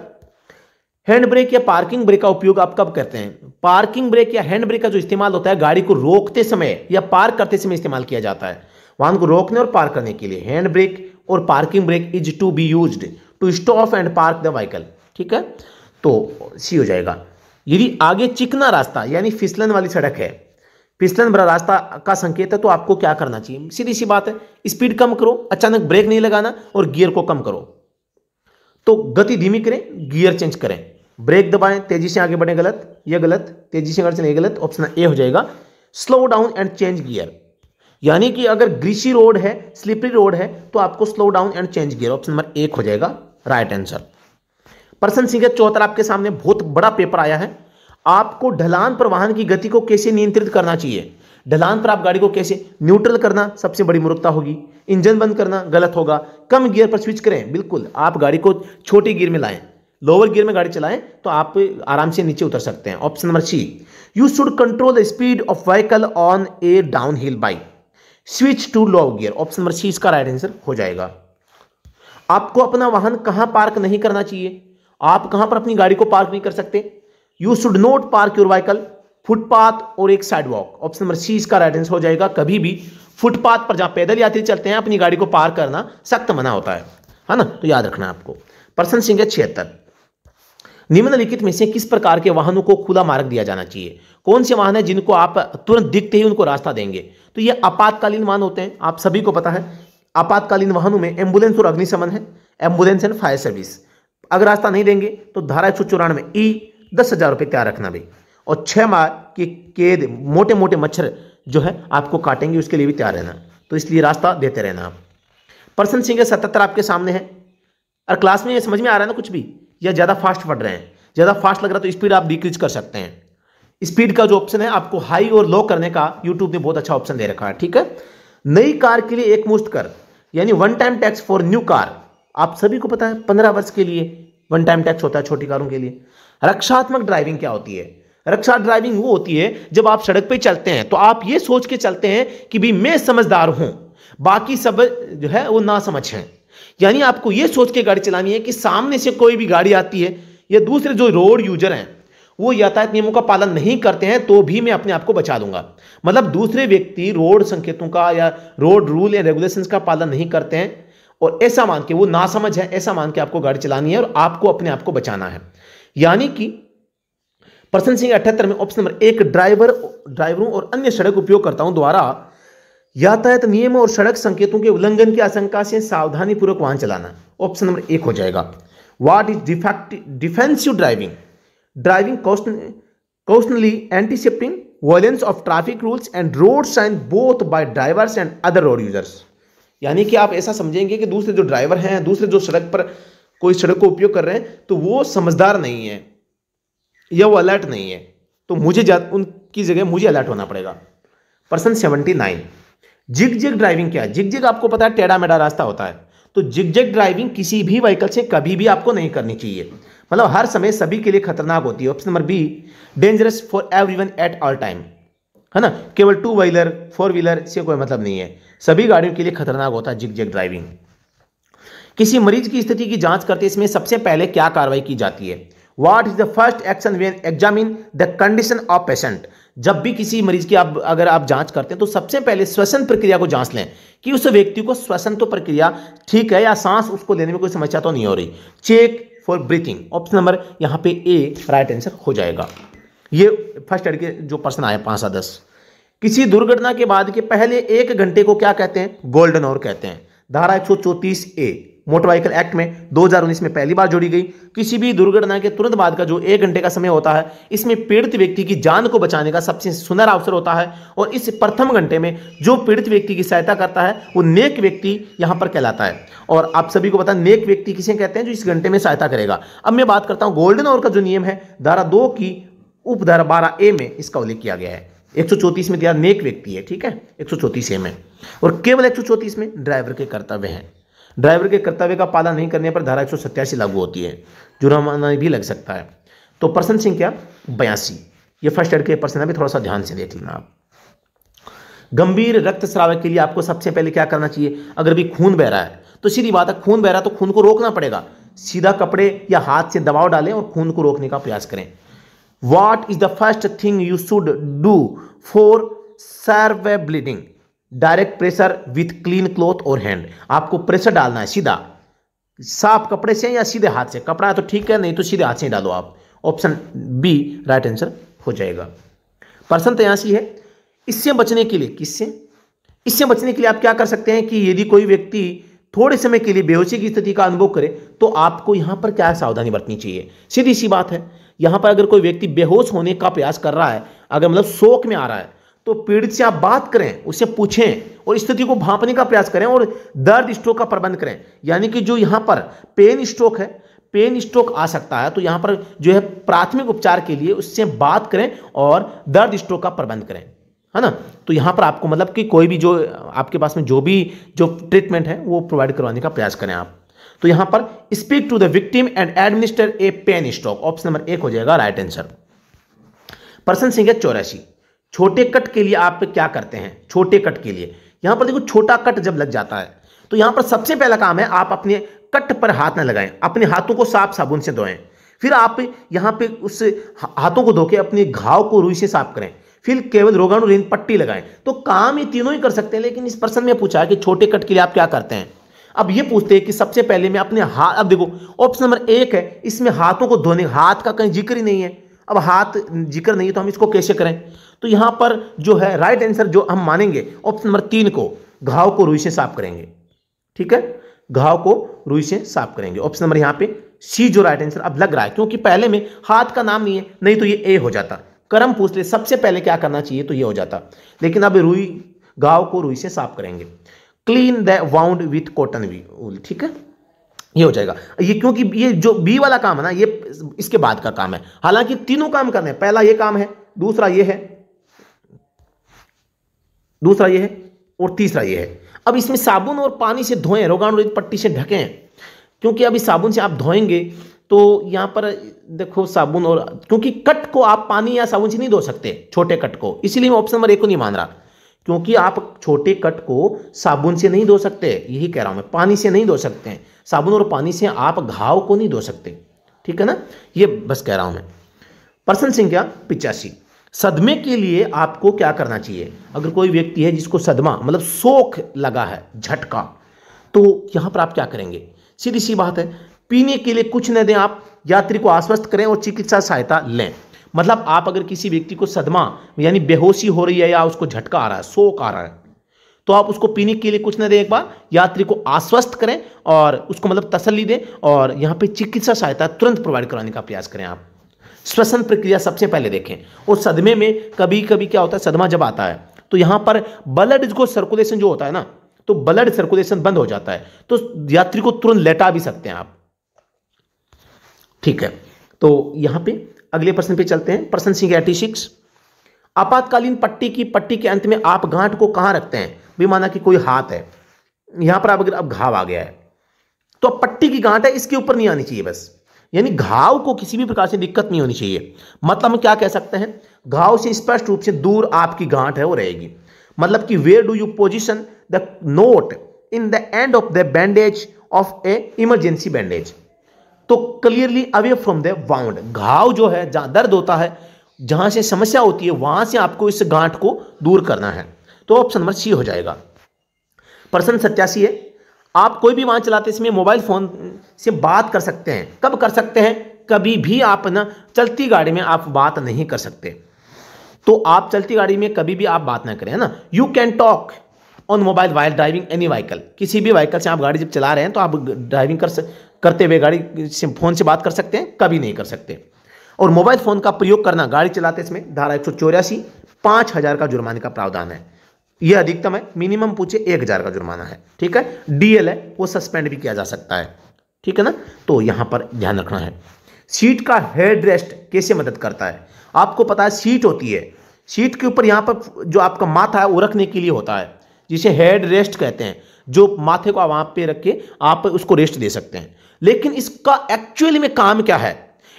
हैंड ब्रेक या पार्किंग ब्रेक का उपयोग आप कब करते हैं पार्किंग ब्रेक या हैंड ब्रेक का जो इस्तेमाल होता है गाड़ी को रोकते समय या पार्क करते समय इस्तेमाल किया जाता है वाहन को रोकने और पार्क करने के लिए हैंड ब्रेक और parking brake is to be use to stop and park the vehicle ठीक है तो सी हो जाएगा यदि आगे चिकना रास्ता यानी फिसलन वाली सड़क है फिसलन भरा रास्ता का संकेत है तो आपको क्या करना चाहिए सीधी सी बात है स्पीड कम करो अचानक ब्रेक नहीं लगाना और गियर को कम करो तो गति धीमी करें गियर चेंज करें ब्रेक दबाएं तेजी से आगे बढ़े गलत यह गलत तेजी से अगर चले गलत ऑप्शन ए हो जाएगा slow down and change gear यानी कि अगर ग्रीसी रोड है स्लिपरी रोड है तो आपको slow down and change gear option number एक हो जाएगा राइट आंसर परसन सिंह चौहत्तर आपके सामने बहुत बड़ा पेपर आया है आपको ढलान पर वाहन की गति को कैसे नियंत्रित करना चाहिए ढलान पर आप गाड़ी को कैसे न्यूट्रल करना सबसे बड़ी मूर्खता होगी इंजन बंद करना गलत होगा कम गियर पर स्विच करें बिल्कुल आप गाड़ी को छोटे गियर में लाएं लोअर गियर में गाड़ी चलाएं तो आप आराम से नीचे उतर सकते हैं option number C you should control the speed of vehicle on a downhill by switch to low gear option number C इसका राइट आंसर हो जाएगा आपको अपना वाहन कहां पार्क नहीं करना चाहिए आप कहां पर अपनी गाड़ी को पार्क नहीं कर सकते you should not park your vehicle footpath और एक साइडवॉक ऑप्शन नंबर सी इसका राइट आंसर हो जाएगा कभी भी फुटपाथ पर जहां पैदल यात्री चलते हैं अपनी गाड़ी को पार करना सख्त मना होता है है ना तो याद रखना आपको प्रश्न संख्या छिहत्तर निम्नलिखित में से किस प्रकार के वाहनों को खुला मार्ग दिया जाना चाहिए कौन से वाहन है जिनको आप तुरंत दिखते ही उनको रास्ता देंगे तो ये आपातकालीन वाहन होते हैं आप सभी को पता है आपातकालीन वाहनों में एम्बुलेंस और अग्निशमन है एम्बुलेंस एंड फायर सर्विस अगर रास्ता नहीं देंगे तो धारा एक सौ चौरानवे ई दस हज़ार रुपये तैयार रखना भाई और छः मार के केद मोटे मोटे मच्छर जो है आपको काटेंगे उसके लिए भी तैयार रहना तो इसलिए रास्ता देते रहना आप पर्सन के सतहत्तर आपके सामने है और क्लास में समझ में आ रहा है ना कुछ भी या ज़्यादा फास्ट पढ़ रहे हैं ज़्यादा फास्ट लग रहा है तो स्पीड आप डिक्रीज कर सकते हैं स्पीड का जो ऑप्शन है आपको हाई और लो करने का यूट्यूब ने बहुत अच्छा ऑप्शन दे रखा है ठीक है नई कार के लिए एक मुश्त कर यानी one time tax for new car आप सभी को पता है पंद्रह वर्ष के लिए वन टाइम टैक्स होता है छोटी कारों के लिए रक्षात्मक ड्राइविंग क्या होती है रक्षा ड्राइविंग वो होती है जब आप सड़क पे चलते हैं तो आप ये सोच के चलते हैं कि भाई मैं समझदार हूं बाकी सब जो है वो ना समझ हैं यानी आपको ये सोच के गाड़ी चलानी है कि सामने से कोई भी गाड़ी आती है या दूसरे जो रोड यूजर हैं वो यातायात नियमों का पालन नहीं करते हैं तो भी मैं अपने आप को बचा लूंगा मतलब दूसरे व्यक्ति रोड संकेतों का या रोड रूल या रेगुलेशंस का पालन नहीं करते हैं और ऐसा मान के वो ना समझ है ऐसा मान के आपको गाड़ी चलानी है और आपको अपने आप को बचाना है यानी कि प्रश्न सिंह अठहत्तर में ऑप्शन नंबर एक ड्राइवर ड्राइवरों और अन्य सड़क उपयोगकर्ताओं द्वारा यातायात नियम और सड़क संकेतों के उल्लंघन की आशंका से सावधानी पूर्वक वाहन चलाना ऑप्शन नंबर एक हो जाएगा what is defective defensive driving driving cautiously anticipating violence of traffic rules and road sign both by drivers and other road users यानी कि आप ऐसा समझेंगे कि दूसरे जो ड्राइवर हैं दूसरे जो सड़क पर कोई सड़क को उपयोग कर रहे हैं तो वो समझदार नहीं है या वो अलर्ट नहीं है तो मुझे उनकी जगह मुझे अलर्ट होना पड़ेगा पर्सन seventy nine zig zig driving क्या है जिग जिग आपको पता है टेढ़ा मेढ़ा रास्ता होता है तो जिग जिग ड्राइविंग किसी भी व्हीकल से कभी भी आपको नहीं करनी चाहिए मतलब हर समय सभी के लिए खतरनाक होती है option number B dangerous for everyone at all time है ना केवल टू व्हीलर फोर व्हीलर से कोई मतलब नहीं है सभी गाड़ियों के लिए खतरनाक होता है जिग जैग ड्राइविंग किसी मरीज की स्थिति की जांच करते इसमें सबसे पहले क्या कार्रवाई की जाती है what is the first action when examine the condition of patient जब भी किसी मरीज की आप अगर आप जांच करते हैं तो सबसे पहले श्वसन प्रक्रिया को जांच लें कि उस व्यक्ति को श्वसन तो प्रक्रिया ठीक है या सांस उसको लेने में कोई समस्या तो नहीं हो रही check for breathing option number यहां पे ए राइट आंसर हो जाएगा ये फर्स्ट एड के जो पर्सन आए पांच या दस किसी दुर्घटना के बाद के पहले एक घंटे को क्या कहते हैं गोल्डन आवर कहते हैं धारा एक ए मोटर व्हीकल एक्ट में 2019 में पहली बार जोड़ी गई किसी भी दुर्घटना के तुरंत बाद का जो एक घंटे का समय होता है इसमें पीड़ित व्यक्ति की जान को बचाने का सबसे सुंदर अवसर होता है और इस प्रथम घंटे में जो पीड़ित व्यक्ति की सहायता करता है वो नेक व्यक्ति यहां पर कहलाता है और आप सभी को पता नेक व्यक्ति किसे कहते हैं जो इस घंटे में सहायता करेगा अब मैं बात करता हूँ गोल्डन ओवर का जो नियम है धारा दो की उपधारा बारह ए में इसका उल्लेख किया गया है एक में दिया नेक व्यक्ति है ठीक है एक सौ में और केवल एक में ड्राइवर के कर्तव्य हैं ड्राइवर के कर्तव्य का पालन नहीं करने पर धारा एक लागू होती है जुर्माना भी लग सकता है तो पर्सन संख्या बयासी ये फर्स्ट एड के पर्सन है थोड़ा सा ध्यान से देख लेना आप गंभीर रक्त रक्तस्राव के लिए आपको सबसे पहले क्या करना चाहिए अगर भी खून बह रहा है तो सीधी बात है खून बह रहा है तो खून को रोकना पड़ेगा सीधा कपड़े या हाथ से दबाव डालें और खून को रोकने का प्रयास करें what is the first thing you should do for severe bleeding direct pressure with clean cloth और हैंड आपको प्रेशर डालना है सीधा साफ कपड़े से या सीधे हाथ से कपड़ा है तो ठीक है नहीं तो सीधे हाथ से डालो आप ऑप्शन बी राइट आंसर हो जाएगा प्रश्न से है इससे बचने के लिए किससे इससे बचने के लिए आप क्या कर सकते हैं कि यदि कोई व्यक्ति थोड़े समय के लिए बेहोशी की स्थिति का अनुभव करे तो आपको यहां पर क्या सावधानी बरतनी चाहिए सीधी सी बात है यहां पर अगर कोई व्यक्ति बेहोश होने का प्रयास कर रहा है अगर मतलब शोक में आ रहा है तो पीड़ित से आप बात करें उससे पूछें और स्थिति को भांपने का प्रयास करें और दर्द स्ट्रोक का प्रबंध करें यानी कि जो यहाँ पर पेन स्ट्रोक है पेन स्ट्रोक आ सकता है तो यहां पर जो है प्राथमिक उपचार के लिए उससे बात करें और दर्द स्ट्रोक का प्रबंध करें है ना तो यहां पर आपको मतलब कि कोई भी जो आपके पास में जो भी जो ट्रीटमेंट है वो प्रोवाइड करवाने का प्रयास करें आप तो यहां पर speak to the victim and administer a pain stock option number एक हो जाएगा राइट आंसर प्रसन सिंह है चौरासी छोटे कट के लिए आप क्या करते हैं छोटे कट के लिए यहां पर देखो छोटा कट जब लग जाता है तो यहां पर सबसे पहला काम है आप अपने कट पर हाथ ना लगाएं अपने हाथों को साफ साबुन से धोएं फिर आप यहां पे उस हाथों को धोके अपने घाव को रुई से साफ करें फिर केवल रोगाणु रेन पट्टी लगाएं तो काम ये तीनों ही कर सकते हैं लेकिन इस प्रश्न में पूछा है कि छोटे कट के लिए आप क्या करते हैं अब ये पूछते हैं कि सबसे पहले मैं अपने हाथ अब देखो ऑप्शन नंबर एक है इसमें हाथों को धोने हाथ का कहीं जिक्र ही नहीं है अब हाथ जिक्र नहीं है तो हम इसको कैसे करें तो यहां पर जो है राइट आंसर जो हम मानेंगे ऑप्शन नंबर तीन को घाव को रुई से साफ करेंगे ठीक है घाव को रुई से साफ करेंगे ऑप्शन नंबर यहां पे सी जो राइट आंसर अब लग रहा है क्योंकि पहले में हाथ का नाम नहीं है नहीं तो ये ए हो जाता कर्म पूछ ले सबसे पहले क्या करना चाहिए तो ये हो जाता लेकिन अब रुई घाव को रुई से साफ करेंगे clean the wound with cotton wool ठीक है ये हो जाएगा ये क्योंकि ये जो बी वाला काम है ना ये इसके बाद का काम है हालांकि तीनों काम करने हैं पहला ये काम है दूसरा ये है दूसरा ये है और तीसरा ये है अब इसमें साबुन और पानी से धोएं रोगाणुरहित पट्टी से ढकें क्योंकि अभी साबुन से आप धोएंगे तो यहाँ पर देखो साबुन और क्योंकि कट को आप पानी या साबुन से नहीं धो सकते छोटे कट को इसीलिए मैं ऑप्शन नंबर एक को नहीं मान रहा क्योंकि आप छोटे कट को साबुन से नहीं धो सकते यही कह रहा हूं मैं पानी से नहीं धो सकते हैं साबुन और पानी से आप घाव को नहीं धो सकते ठीक है ना ये बस कह रहा हूं मैं पर्सन संख्या पिचासी सदमे के लिए आपको क्या करना चाहिए अगर कोई व्यक्ति है जिसको सदमा मतलब सोख लगा है झटका तो यहां पर आप क्या करेंगे सीधी सी बात है पीने के लिए कुछ न दें आप यात्री को आश्वस्त करें और चिकित्सा सहायता लें मतलब आप अगर किसी व्यक्ति को सदमा यानी बेहोशी हो रही है या उसको झटका आ रहा है शोक आ रहा है तो आप उसको पीने के लिए कुछ ना दें एक बार यात्री को आश्वस्त करें और उसको मतलब तसल्ली दें और यहाँ पे चिकित्सा सहायता तुरंत प्रोवाइड कराने का प्रयास करें आप श्वसन प्रक्रिया सबसे पहले देखें और सदमे में कभी कभी क्या होता है सदमा जब आता है तो यहाँ पर ब्लड को सर्कुलेशन जो होता है ना तो ब्लड सर्कुलेशन बंद हो जाता है तो यात्री को तुरंत लेटा भी सकते हैं आप ठीक है तो यहाँ पे अगले प्रश्न पे चलते हैं प्रश्न सिंह एटी सिक्स आपातकालीन पट्टी की पट्टी के अंत में आप गांठ को कहां रखते हैं भी माना कि कोई हाथ है यहां पर अगर अब घाव आ गया है तो अब पट्टी की गांठ है इसके ऊपर नहीं आनी चाहिए बस यानी घाव को किसी भी प्रकार से दिक्कत नहीं होनी चाहिए मतलब हम क्या कह सकते हैं घाव से स्पष्ट रूप से दूर आपकी गांठ है वो रहेगी मतलब कि where do you position the knot in the end of the bandage of a emergency bandage तो clearly away from the wound घाव जो है जहां दर्द होता है जहां से समस्या होती है वहां से आपको इस गांठ को दूर करना है तो ऑप्शन नंबर सी हो जाएगा प्रश्न सत्यासी है आप कोई भी वाहन चलाते समय मोबाइल फ़ोन से बात कर सकते हैं कब कर सकते हैं कभी भी आप ना चलती गाड़ी में आप बात नहीं कर सकते तो आप चलती गाड़ी में कभी भी आप बात ना करें है ना you can talk on mobile while driving any vehicle किसी भी व्हीकल से आप गाड़ी जब चला रहे हैं तो आप ड्राइविंग कर करते हुए गाड़ी से फोन से बात कर सकते हैं कभी नहीं कर सकते और मोबाइल फोन का प्रयोग करना गाड़ी चलाते समय धारा एक सौ चौरासी पांच हजार का जुर्माने का प्रावधान है यह अधिकतम है मिनिमम पूछे एक हजार का जुर्माना है ठीक है डीएल है वो सस्पेंड भी किया जा सकता है ठीक है ना तो यहां पर ध्यान रखना है सीट का हेड रेस्ट कैसे मदद करता है आपको पता है सीट होती है सीट के ऊपर यहां पर जो आपका माथा है वो रखने के लिए होता है जिसे हेड रेस्ट कहते हैं जो माथे को वहां पे रख के आप उसको रेस्ट दे सकते हैं लेकिन इसका एक्चुअली में काम क्या है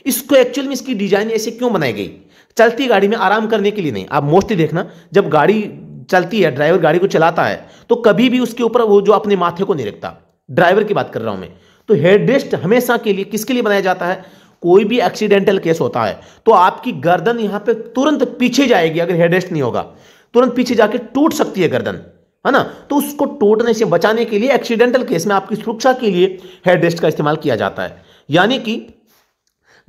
इसको एक्चुअली में इसकी डिजाइन ऐसे क्यों बनाई गई चलती गाड़ी में आराम करने के लिए नहीं आप मोस्टली देखना जब गाड़ी चलती है ड्राइवर गाड़ी को चलाता है तो कभी भी उसके ऊपर वो जो अपने माथे को नहीं रखता ड्राइवर की बात कर रहा हूं मैं तो हेड रेस्ट हमेशा के लिए किसके लिए बनाया जाता है कोई भी एक्सीडेंटल केस होता है तो आपकी गर्दन यहां पे तुरंत पीछे जाएगी अगर हेड रेस्ट नहीं होगा तुरंत पीछे जाके टूट सकती है गर्दन है ना तो उसको टूटने से बचाने के लिए एक्सीडेंटल केस में आपकी सुरक्षा के लिए हेडरेस्ट का इस्तेमाल किया जाता है यानी कि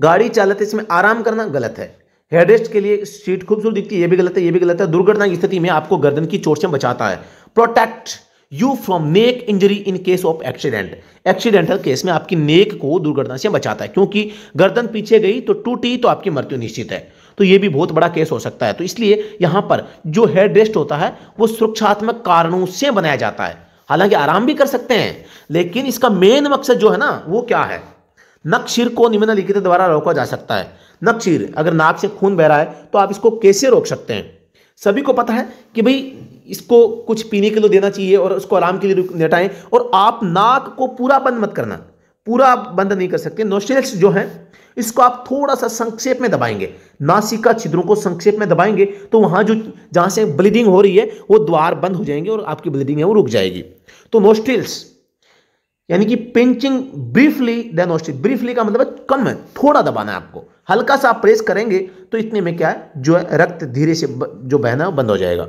गाड़ी चालते समय आराम करना गलत है हेडरेस्ट के लिए सीट खूबसूरत दिखती है ये भी गलत है ये भी गलत है दुर्घटना की स्थिति में आपको गर्दन की चोट से बचाता है protect you from neck injury in case of accident accidental case में आपकी नेक को दुर्घटना से बचाता है क्योंकि गर्दन पीछे गई तो टूटी तो आपकी मृत्यु निश्चित है तो ये भी बहुत बड़ा केस हो सकता है तो इसलिए यहां पर जो हेयर ड्रेस्ट होता है वो सुरक्षात्मक कारणों से बनाया जाता है हालांकि आराम भी कर सकते हैं लेकिन इसका मेन मकसद जो है ना वो क्या है नक्शिर को निम्नलिखित द्वारा रोका जा सकता है नक्शिर अगर नाक से खून बह रहा है तो आप इसको कैसे रोक सकते हैं सभी को पता है कि भाई इसको कुछ पीने के लिए देना चाहिए और उसको आराम के लिए लेटाएं और आप नाक को पूरा बंद मत करना पूरा आप बंद नहीं कर सकते नोस्टिल्स जो है इसको आप थोड़ा सा संक्षेप में दबाएंगे नासिका छिद्रों को संक्षेप में दबाएंगे तो वहां जो जहां से ब्लीडिंग हो रही है वो द्वार बंद हो जाएंगे और आपकी ब्लीडिंग है वो रुक जाएगी तो नोस्टिल्स यानी कि pinching briefly the nostril briefly का मतलब कम है थोड़ा दबाना है आपको हल्का सा आप प्रेस करेंगे तो इतने में क्या है जो है रक्त धीरे से जो बहना बंद हो जाएगा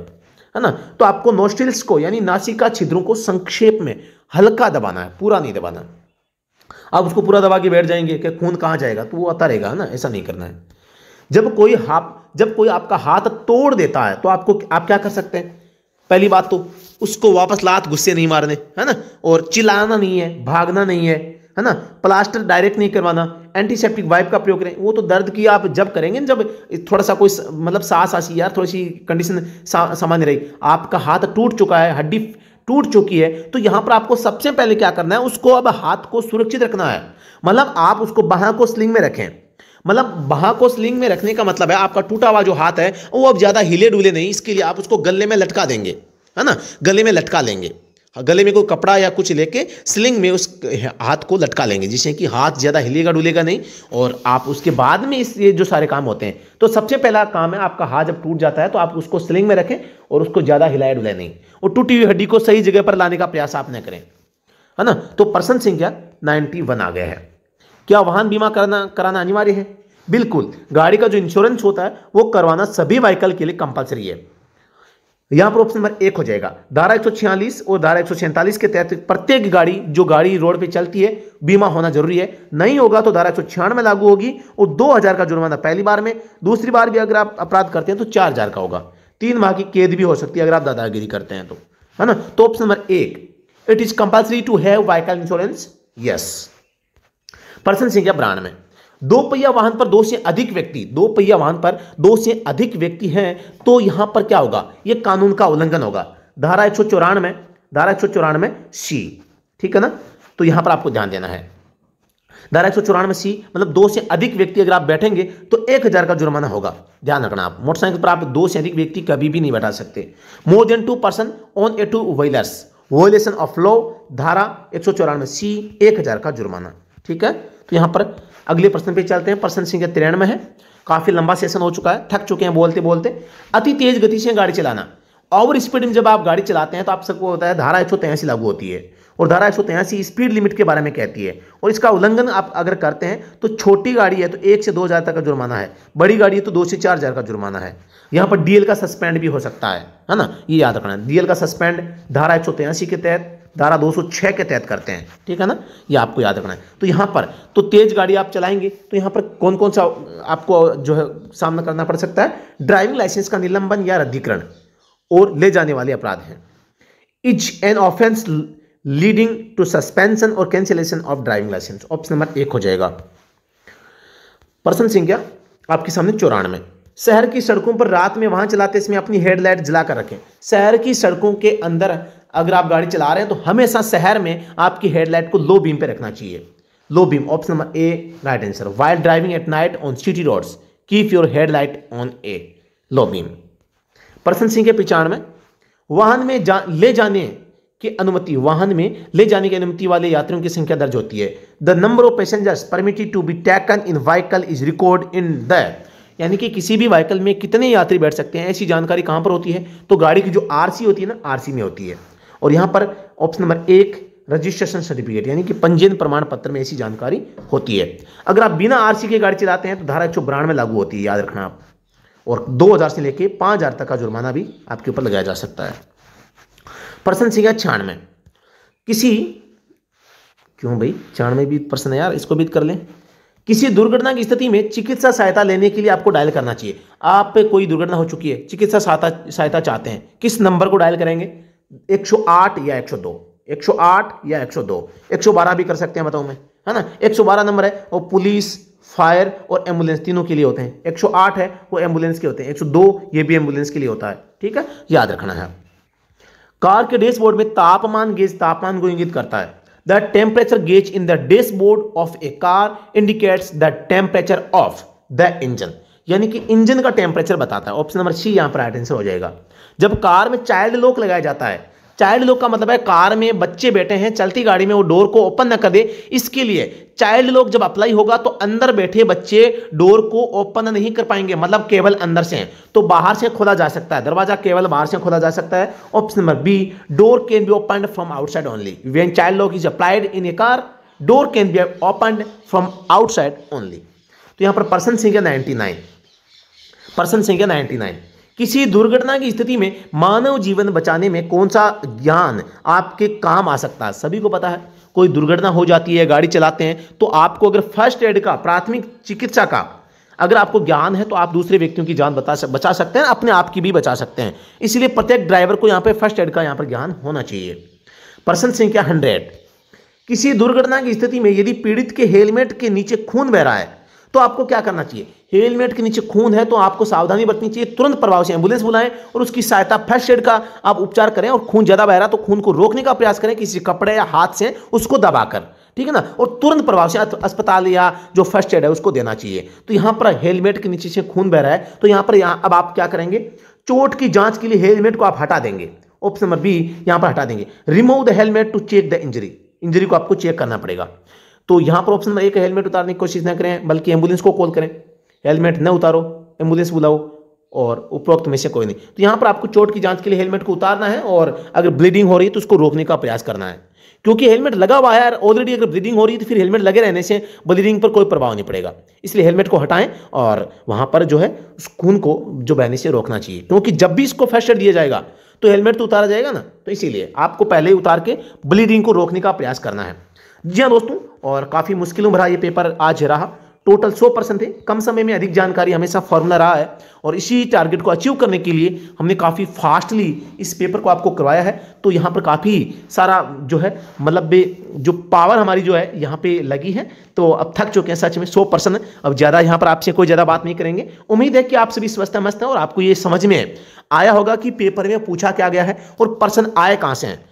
है ना तो आपको नोस्टिल्स को यानी नासिका छिद्रों को संक्षेप में हल्का दबाना है पूरा नहीं दबाना है आप उसको पूरा दबा के बैठ जाएंगे कि खून कहाँ जाएगा तो वो आता रहेगा ना ऐसा नहीं करना है जब कोई हाथ जब कोई आपका हाथ तोड़ देता है तो आपको आप क्या कर सकते हैं पहली बात तो उसको वापस लात गुस्से नहीं मारने है ना और चिल्लाना नहीं है भागना नहीं है है ना प्लास्टर डायरेक्ट नहीं करवाना एंटीसेप्टिक वाइप का प्रयोग करें वो तो दर्द की आप जब करेंगे जब थोड़ा सा कोई मतलब सास आसी यार थोड़ी सी कंडीशन सामान्य रही आपका हाथ टूट चुका है हड्डी टूट चुकी है तो यहां पर आपको सबसे पहले क्या करना है उसको अब हाथ को सुरक्षित रखना है मतलब आप उसको बहा को स्लिंग में रखें मतलब बहा को स्लिंग में रखने का मतलब है आपका टूटा हुआ जो हाथ है वो अब ज्यादा हिले डुले नहीं इसके लिए आप उसको गले में लटका देंगे है ना गले में लटका लेंगे हाँ, गले में कोई कपड़ा या कुछ लेके स्लिंग में उस हाँ, हाथ को लटका लेंगे जिससे कि हाथ ज़्यादा हिलेगा डुलेगा नहीं और आप उसके बाद में इस ये जो सारे काम होते हैं तो सबसे पहला काम है आपका हाथ जब टूट जाता है तो आप उसको स्लिंग में रखें और उसको ज़्यादा हिलाए डुलाए नहीं और टूटी हुई हड्डी को सही जगह पर लाने का प्रयास आप न करें है ना तो पर्सन संख्या नाइन्टी आ गया है क्या वाहन बीमा करना कराना अनिवार्य है बिल्कुल गाड़ी का जो इंश्योरेंस होता है वो करवाना सभी व्हीकल के लिए कंपलसरी है यहां पर ऑप्शन नंबर एक हो जाएगा धारा एक और धारा एक के तहत प्रत्येक गाड़ी जो गाड़ी रोड पे चलती है बीमा होना जरूरी है नहीं होगा तो धारा एक में लागू होगी और 2000 का जुर्माना पहली बार में दूसरी बार भी अगर आप अपराध करते हैं तो 4000 का होगा तीन माह की कैद भी हो सकती है अगर आप दादागिरी करते हैं तो है ना तो ऑप्शन नंबर एक it is compulsory to have vehicle insurance yes person संख्या ब्रांड में दो पहिया वाहन पर दो से अधिक व्यक्ति दो पहिया वाहन पर दो से अधिक व्यक्ति हैं तो यहां पर क्या होगा यह कानून का उल्लंघन होगा धारा एक में धारा एक में सी ठीक है ना तो यहां पर आपको ध्यान देना है धारा एक सौ चौरानवे सी मतलब दो से अधिक व्यक्ति अगर आप बैठेंगे तो एक हजार का जुर्माना होगा ध्यान रखना आप मोटरसाइकिल पर आप दो से अधिक व्यक्ति कभी भी नहीं बैठा सकते more than two person on a two wheelers violation of law धारा एक सौ चौरानवे सी एक हजार का जुर्माना ठीक है तो यहां पर अगले प्रश्न पे चलते हैं प्रश्न संख्या तिरानवे है काफ़ी लंबा सेशन हो चुका है थक चुके हैं बोलते बोलते अति तेज गति से गाड़ी चलाना ओवर स्पीड में जब आप गाड़ी चलाते हैं तो आप सबको होता है धारा एक लागू होती है और धारा एक स्पीड लिमिट के बारे में कहती है और इसका उल्लंघन आप अगर करते हैं तो छोटी गाड़ी है तो एक से दो हज़ार तक का जुर्माना है बड़ी गाड़ी है तो दो से चार हज़ार का जुर्माना है यहां पर डीएल का सस्पेंड भी हो सकता है है ना ये याद रखना डीएल का सस्पेंड धारा एक के तहत धारा 206 के तहत करते हैं ठीक है ना ये या आपको याद रखना है तो यहाँ पर तो तेज गाड़ी आप चलाएंगे तो यहाँ पर कौन कौन सा आपको जो है सामना करना पड़ सकता है ड्राइविंग लाइसेंस का निलंबन या रद्दीकरण और ले जाने वाले अपराध हैं each an offence leading to suspension और cancellation of driving licence option number एक हो जाएगा प्रसन्न सिंह क्या आपके सामने चौरानवे शहर की सड़कों पर रात में वहां चलाते समय अपनी हेडलाइट जलाकर रखें शहर की सड़कों के अंदर अगर आप गाड़ी चला रहे हैं तो हमेशा शहर में आपकी हेडलाइट को लो बीम पे रखना चाहिए low beam option number A right answer while driving at night on city roads keep your headlight on a low beam Prasanna Singh के में वाहन में जा, ले जाने की अनुमति वाहन में ले जाने की अनुमति वाले यात्रियों की संख्या दर्ज होती है the number of passengers permitted to be taken in vehicle is record in the यानी कि किसी भी व्हीकल में कितने यात्री बैठ सकते हैं ऐसी जानकारी कहां पर होती है तो गाड़ी की जो आरसी होती है ना आरसी में होती है और यहां पर ऑप्शन नंबर एक रजिस्ट्रेशन सर्टिफिकेट यानी कि पंजीयन प्रमाण पत्र में ऐसी जानकारी होती है अगर आप बिना आरसी के गाड़ी चलाते हैं तो धारा एक लागू होती है याद रखना आप और 2000 से लेकर 5000 तक का जुर्माना भी आपके ऊपर लगाया जा सकता है प्रश्न संख्या छियानवे किसी क्यों भाई छियानवे भी प्रश्न है यार इसको भी कर लें किसी दुर्घटना की स्थिति में चिकित्सा सहायता लेने के लिए आपको डायल करना चाहिए आप पे कोई दुर्घटना हो चुकी है चिकित्सा सहायता सहायता चाहते हैं किस नंबर को डायल करेंगे 108 या 102 108 या 102 112 भी कर सकते हैं बताऊं मैं है ना 112 नंबर है वो पुलिस फायर और एम्बुलेंस तीनों के लिए होते हैं 108 है वो एम्बुलेंस के होते हैं 102 ये भी एम्बुलेंस के लिए होता है ठीक है याद रखना है कार के डैशबोर्ड में तापमान गेज तापमान को इंगित करता है the temperature gauge in the dashboard of a car indicates the temperature of the engine यानी कि इंजन का टेम्परेचर बताता है ऑप्शन नंबर सी यहाँ पर राइट आंसर हो जाएगा जब कार में चाइल्ड लॉक लगाया जाता है चाइल्ड लॉक का मतलब है कार में बच्चे बैठे हैं चलती गाड़ी में वो डोर को ओपन न कर दे इसके लिए चाइल्ड लॉक जब अप्लाई होगा तो अंदर बैठे बच्चे डोर को ओपन नहीं कर पाएंगे मतलब केवल अंदर से हैं तो बाहर से खोला जा सकता है दरवाजा केवल बाहर से खोला जा सकता है option number B door can be open from outside only when child lock is applied in a car door can be open from outside only तो यहां पर पर्सन सिंह नाइनटी नाइन प्रश्न संख्या नाइन्टी नाइन किसी दुर्घटना की स्थिति में मानव जीवन बचाने में कौन सा ज्ञान आपके काम आ सकता है सभी को पता है कोई दुर्घटना हो जाती है गाड़ी चलाते हैं तो आपको अगर फर्स्ट एड का प्राथमिक चिकित्सा का अगर आपको ज्ञान है तो आप दूसरे व्यक्तियों की जान बता सक, बचा सकते हैं अपने आप की भी बचा सकते हैं इसलिए प्रत्येक ड्राइवर को यहां पर फर्स्ट एड का यहां पर ज्ञान होना चाहिए प्रश्न संख्या हंड्रेड किसी दुर्घटना की स्थिति में यदि पीड़ित के हेलमेट के नीचे खून बह रहा है तो आपको क्या करना चाहिए हेलमेट के नीचे खून है तो आपको सावधानी बरतनी चाहिए तुरंत प्रभाव से एम्बुलेंस बुलाएं और उसकी सहायता फर्स्ट एड का आप उपचार करें और खून ज़्यादा बह रहा तो खून को रोकने का प्रयास करें किसी कपड़े या हाथ से उसको दबाकर ठीक है ना और तुरंत प्रभाव से अस्पताल या जो फर्स्ट एड है उसको देना चाहिए तो यहां पर हेलमेट के नीचे से खून बह रहा है तो यहां पर अब आप क्या करेंगे चोट की जांच के लिए हेलमेट को आप हटा देंगे ऑप्शन नंबर बी यहां पर हटा देंगे remove the helmet to check the injury injury को आपको चेक करना पड़ेगा तो यहां पर ऑप्शन नंबर एक हेलमेट उतारने की कोशिश ना करें बल्कि एम्बुलेंस को कॉल करें हेलमेट न उतारो एम्बुलेंस बुलाओ और उपरोक्त में से कोई नहीं तो यहां पर आपको चोट की जांच के लिए हेलमेट को उतारना है और अगर ब्लीडिंग हो रही है तो उसको रोकने का प्रयास करना है क्योंकि हेलमेट लगा हुआ है ऑलरेडी अगर ब्लीडिंग हो रही है तो फिर हेलमेट लगे रहने से ब्लीडिंग पर कोई प्रभाव नहीं पड़ेगा इसलिए हेलमेट को हटाएं और वहां पर जो है उस खून को जो बहने से रोकना चाहिए क्योंकि जब भी इसको फैसर दिया जाएगा तो हेलमेट तो उतारा जाएगा ना तो इसीलिए आपको पहले ही उतार के ब्लीडिंग को रोकने का प्रयास करना है जी हाँ दोस्तों और काफ़ी मुश्किलों भरा ये पेपर आज रहा टोटल 100 परसेंट थे कम समय में अधिक जानकारी हमेशा फॉर्मूला रहा है और इसी टारगेट को अचीव करने के लिए हमने काफ़ी फास्टली इस पेपर को आपको करवाया है तो यहाँ पर काफ़ी सारा जो है मतलब जो पावर हमारी जो है यहाँ पे लगी है तो अब थक चुके हैं सच में सौ परसेंट अब ज़्यादा यहाँ पर आपसे कोई ज़्यादा बात नहीं करेंगे उम्मीद है कि आप सभी स्वस्थ मस्त हैं और आपको ये समझ में आया होगा कि पेपर में पूछा क्या गया है और पर्सन आए कहाँ से हैं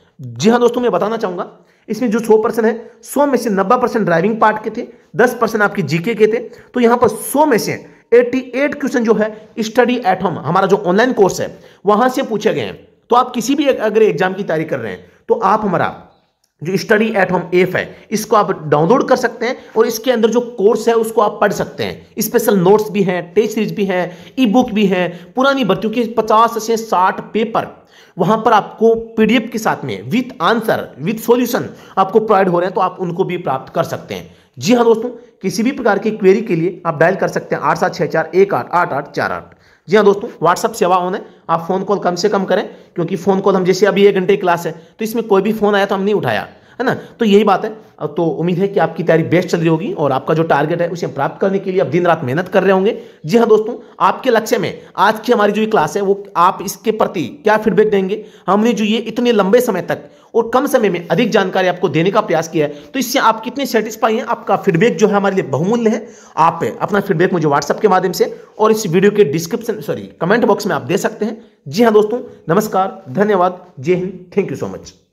जी हाँ दोस्तों मैं बताना चाहूँगा इसमें जो सौ परसेंट है सौ में से नब्बे परसेंट ड्राइविंग पार्ट के थे दस परसेंट आपके जीके के थे तो यहां पर सौ में से 88 क्वेश्चन जो है स्टडी एट होम हमारा जो ऑनलाइन कोर्स है वहां से पूछे गए हैं तो आप किसी भी अगर एग्जाम की तैयारी कर रहे हैं तो आप हमारा जो स्टडी एट होम एफ है इसको आप डाउनलोड कर सकते हैं और इसके अंदर जो कोर्स है उसको आप पढ़ सकते हैं स्पेशल नोट्स भी हैं टेस्ट सीरीज भी हैं ई बुक भी हैं पुरानी भर्तियों के पचास से साठ पेपर वहां पर आपको पीडीएफ के साथ में विथ आंसर विथ सॉल्यूशन आपको प्रोवाइड हो रहे हैं तो आप उनको भी प्राप्त कर सकते हैं जी हाँ दोस्तों किसी भी प्रकार की क्वेरी के लिए आप डायल कर सकते हैं आठ सात छः चार एक आठ आठ आठ चार आठ जी हाँ दोस्तों व्हाट्सअप सेवा ऑन है आप फोन कॉल कम से कम करें क्योंकि फोन कॉल हम जैसे अभी एक घंटे की क्लास है तो इसमें कोई भी फोन आया तो हम नहीं उठाया है ना तो यही बात है तो उम्मीद है कि आपकी तैयारी बेस्ट चल रही होगी और आपका जो टारगेट है उसे प्राप्त करने के लिए आप दिन रात मेहनत कर रहे होंगे जी हाँ दोस्तों आपके लक्ष्य में आज की हमारी जो ये क्लास है वो आप इसके प्रति क्या फीडबैक देंगे हमने जो ये इतने लंबे समय तक और कम समय में अधिक जानकारी आपको देने का प्रयास किया है तो इससे आप कितने सेटिस्फाई हैं आपका फीडबैक जो है हमारे लिए बहुमूल्य है आप अपना फीडबैक मुझे व्हाट्सएप के माध्यम से और इस वीडियो के डिस्क्रिप्शन सॉरी कमेंट बॉक्स में आप दे सकते हैं जी हाँ दोस्तों नमस्कार धन्यवाद जय Hind thank you so much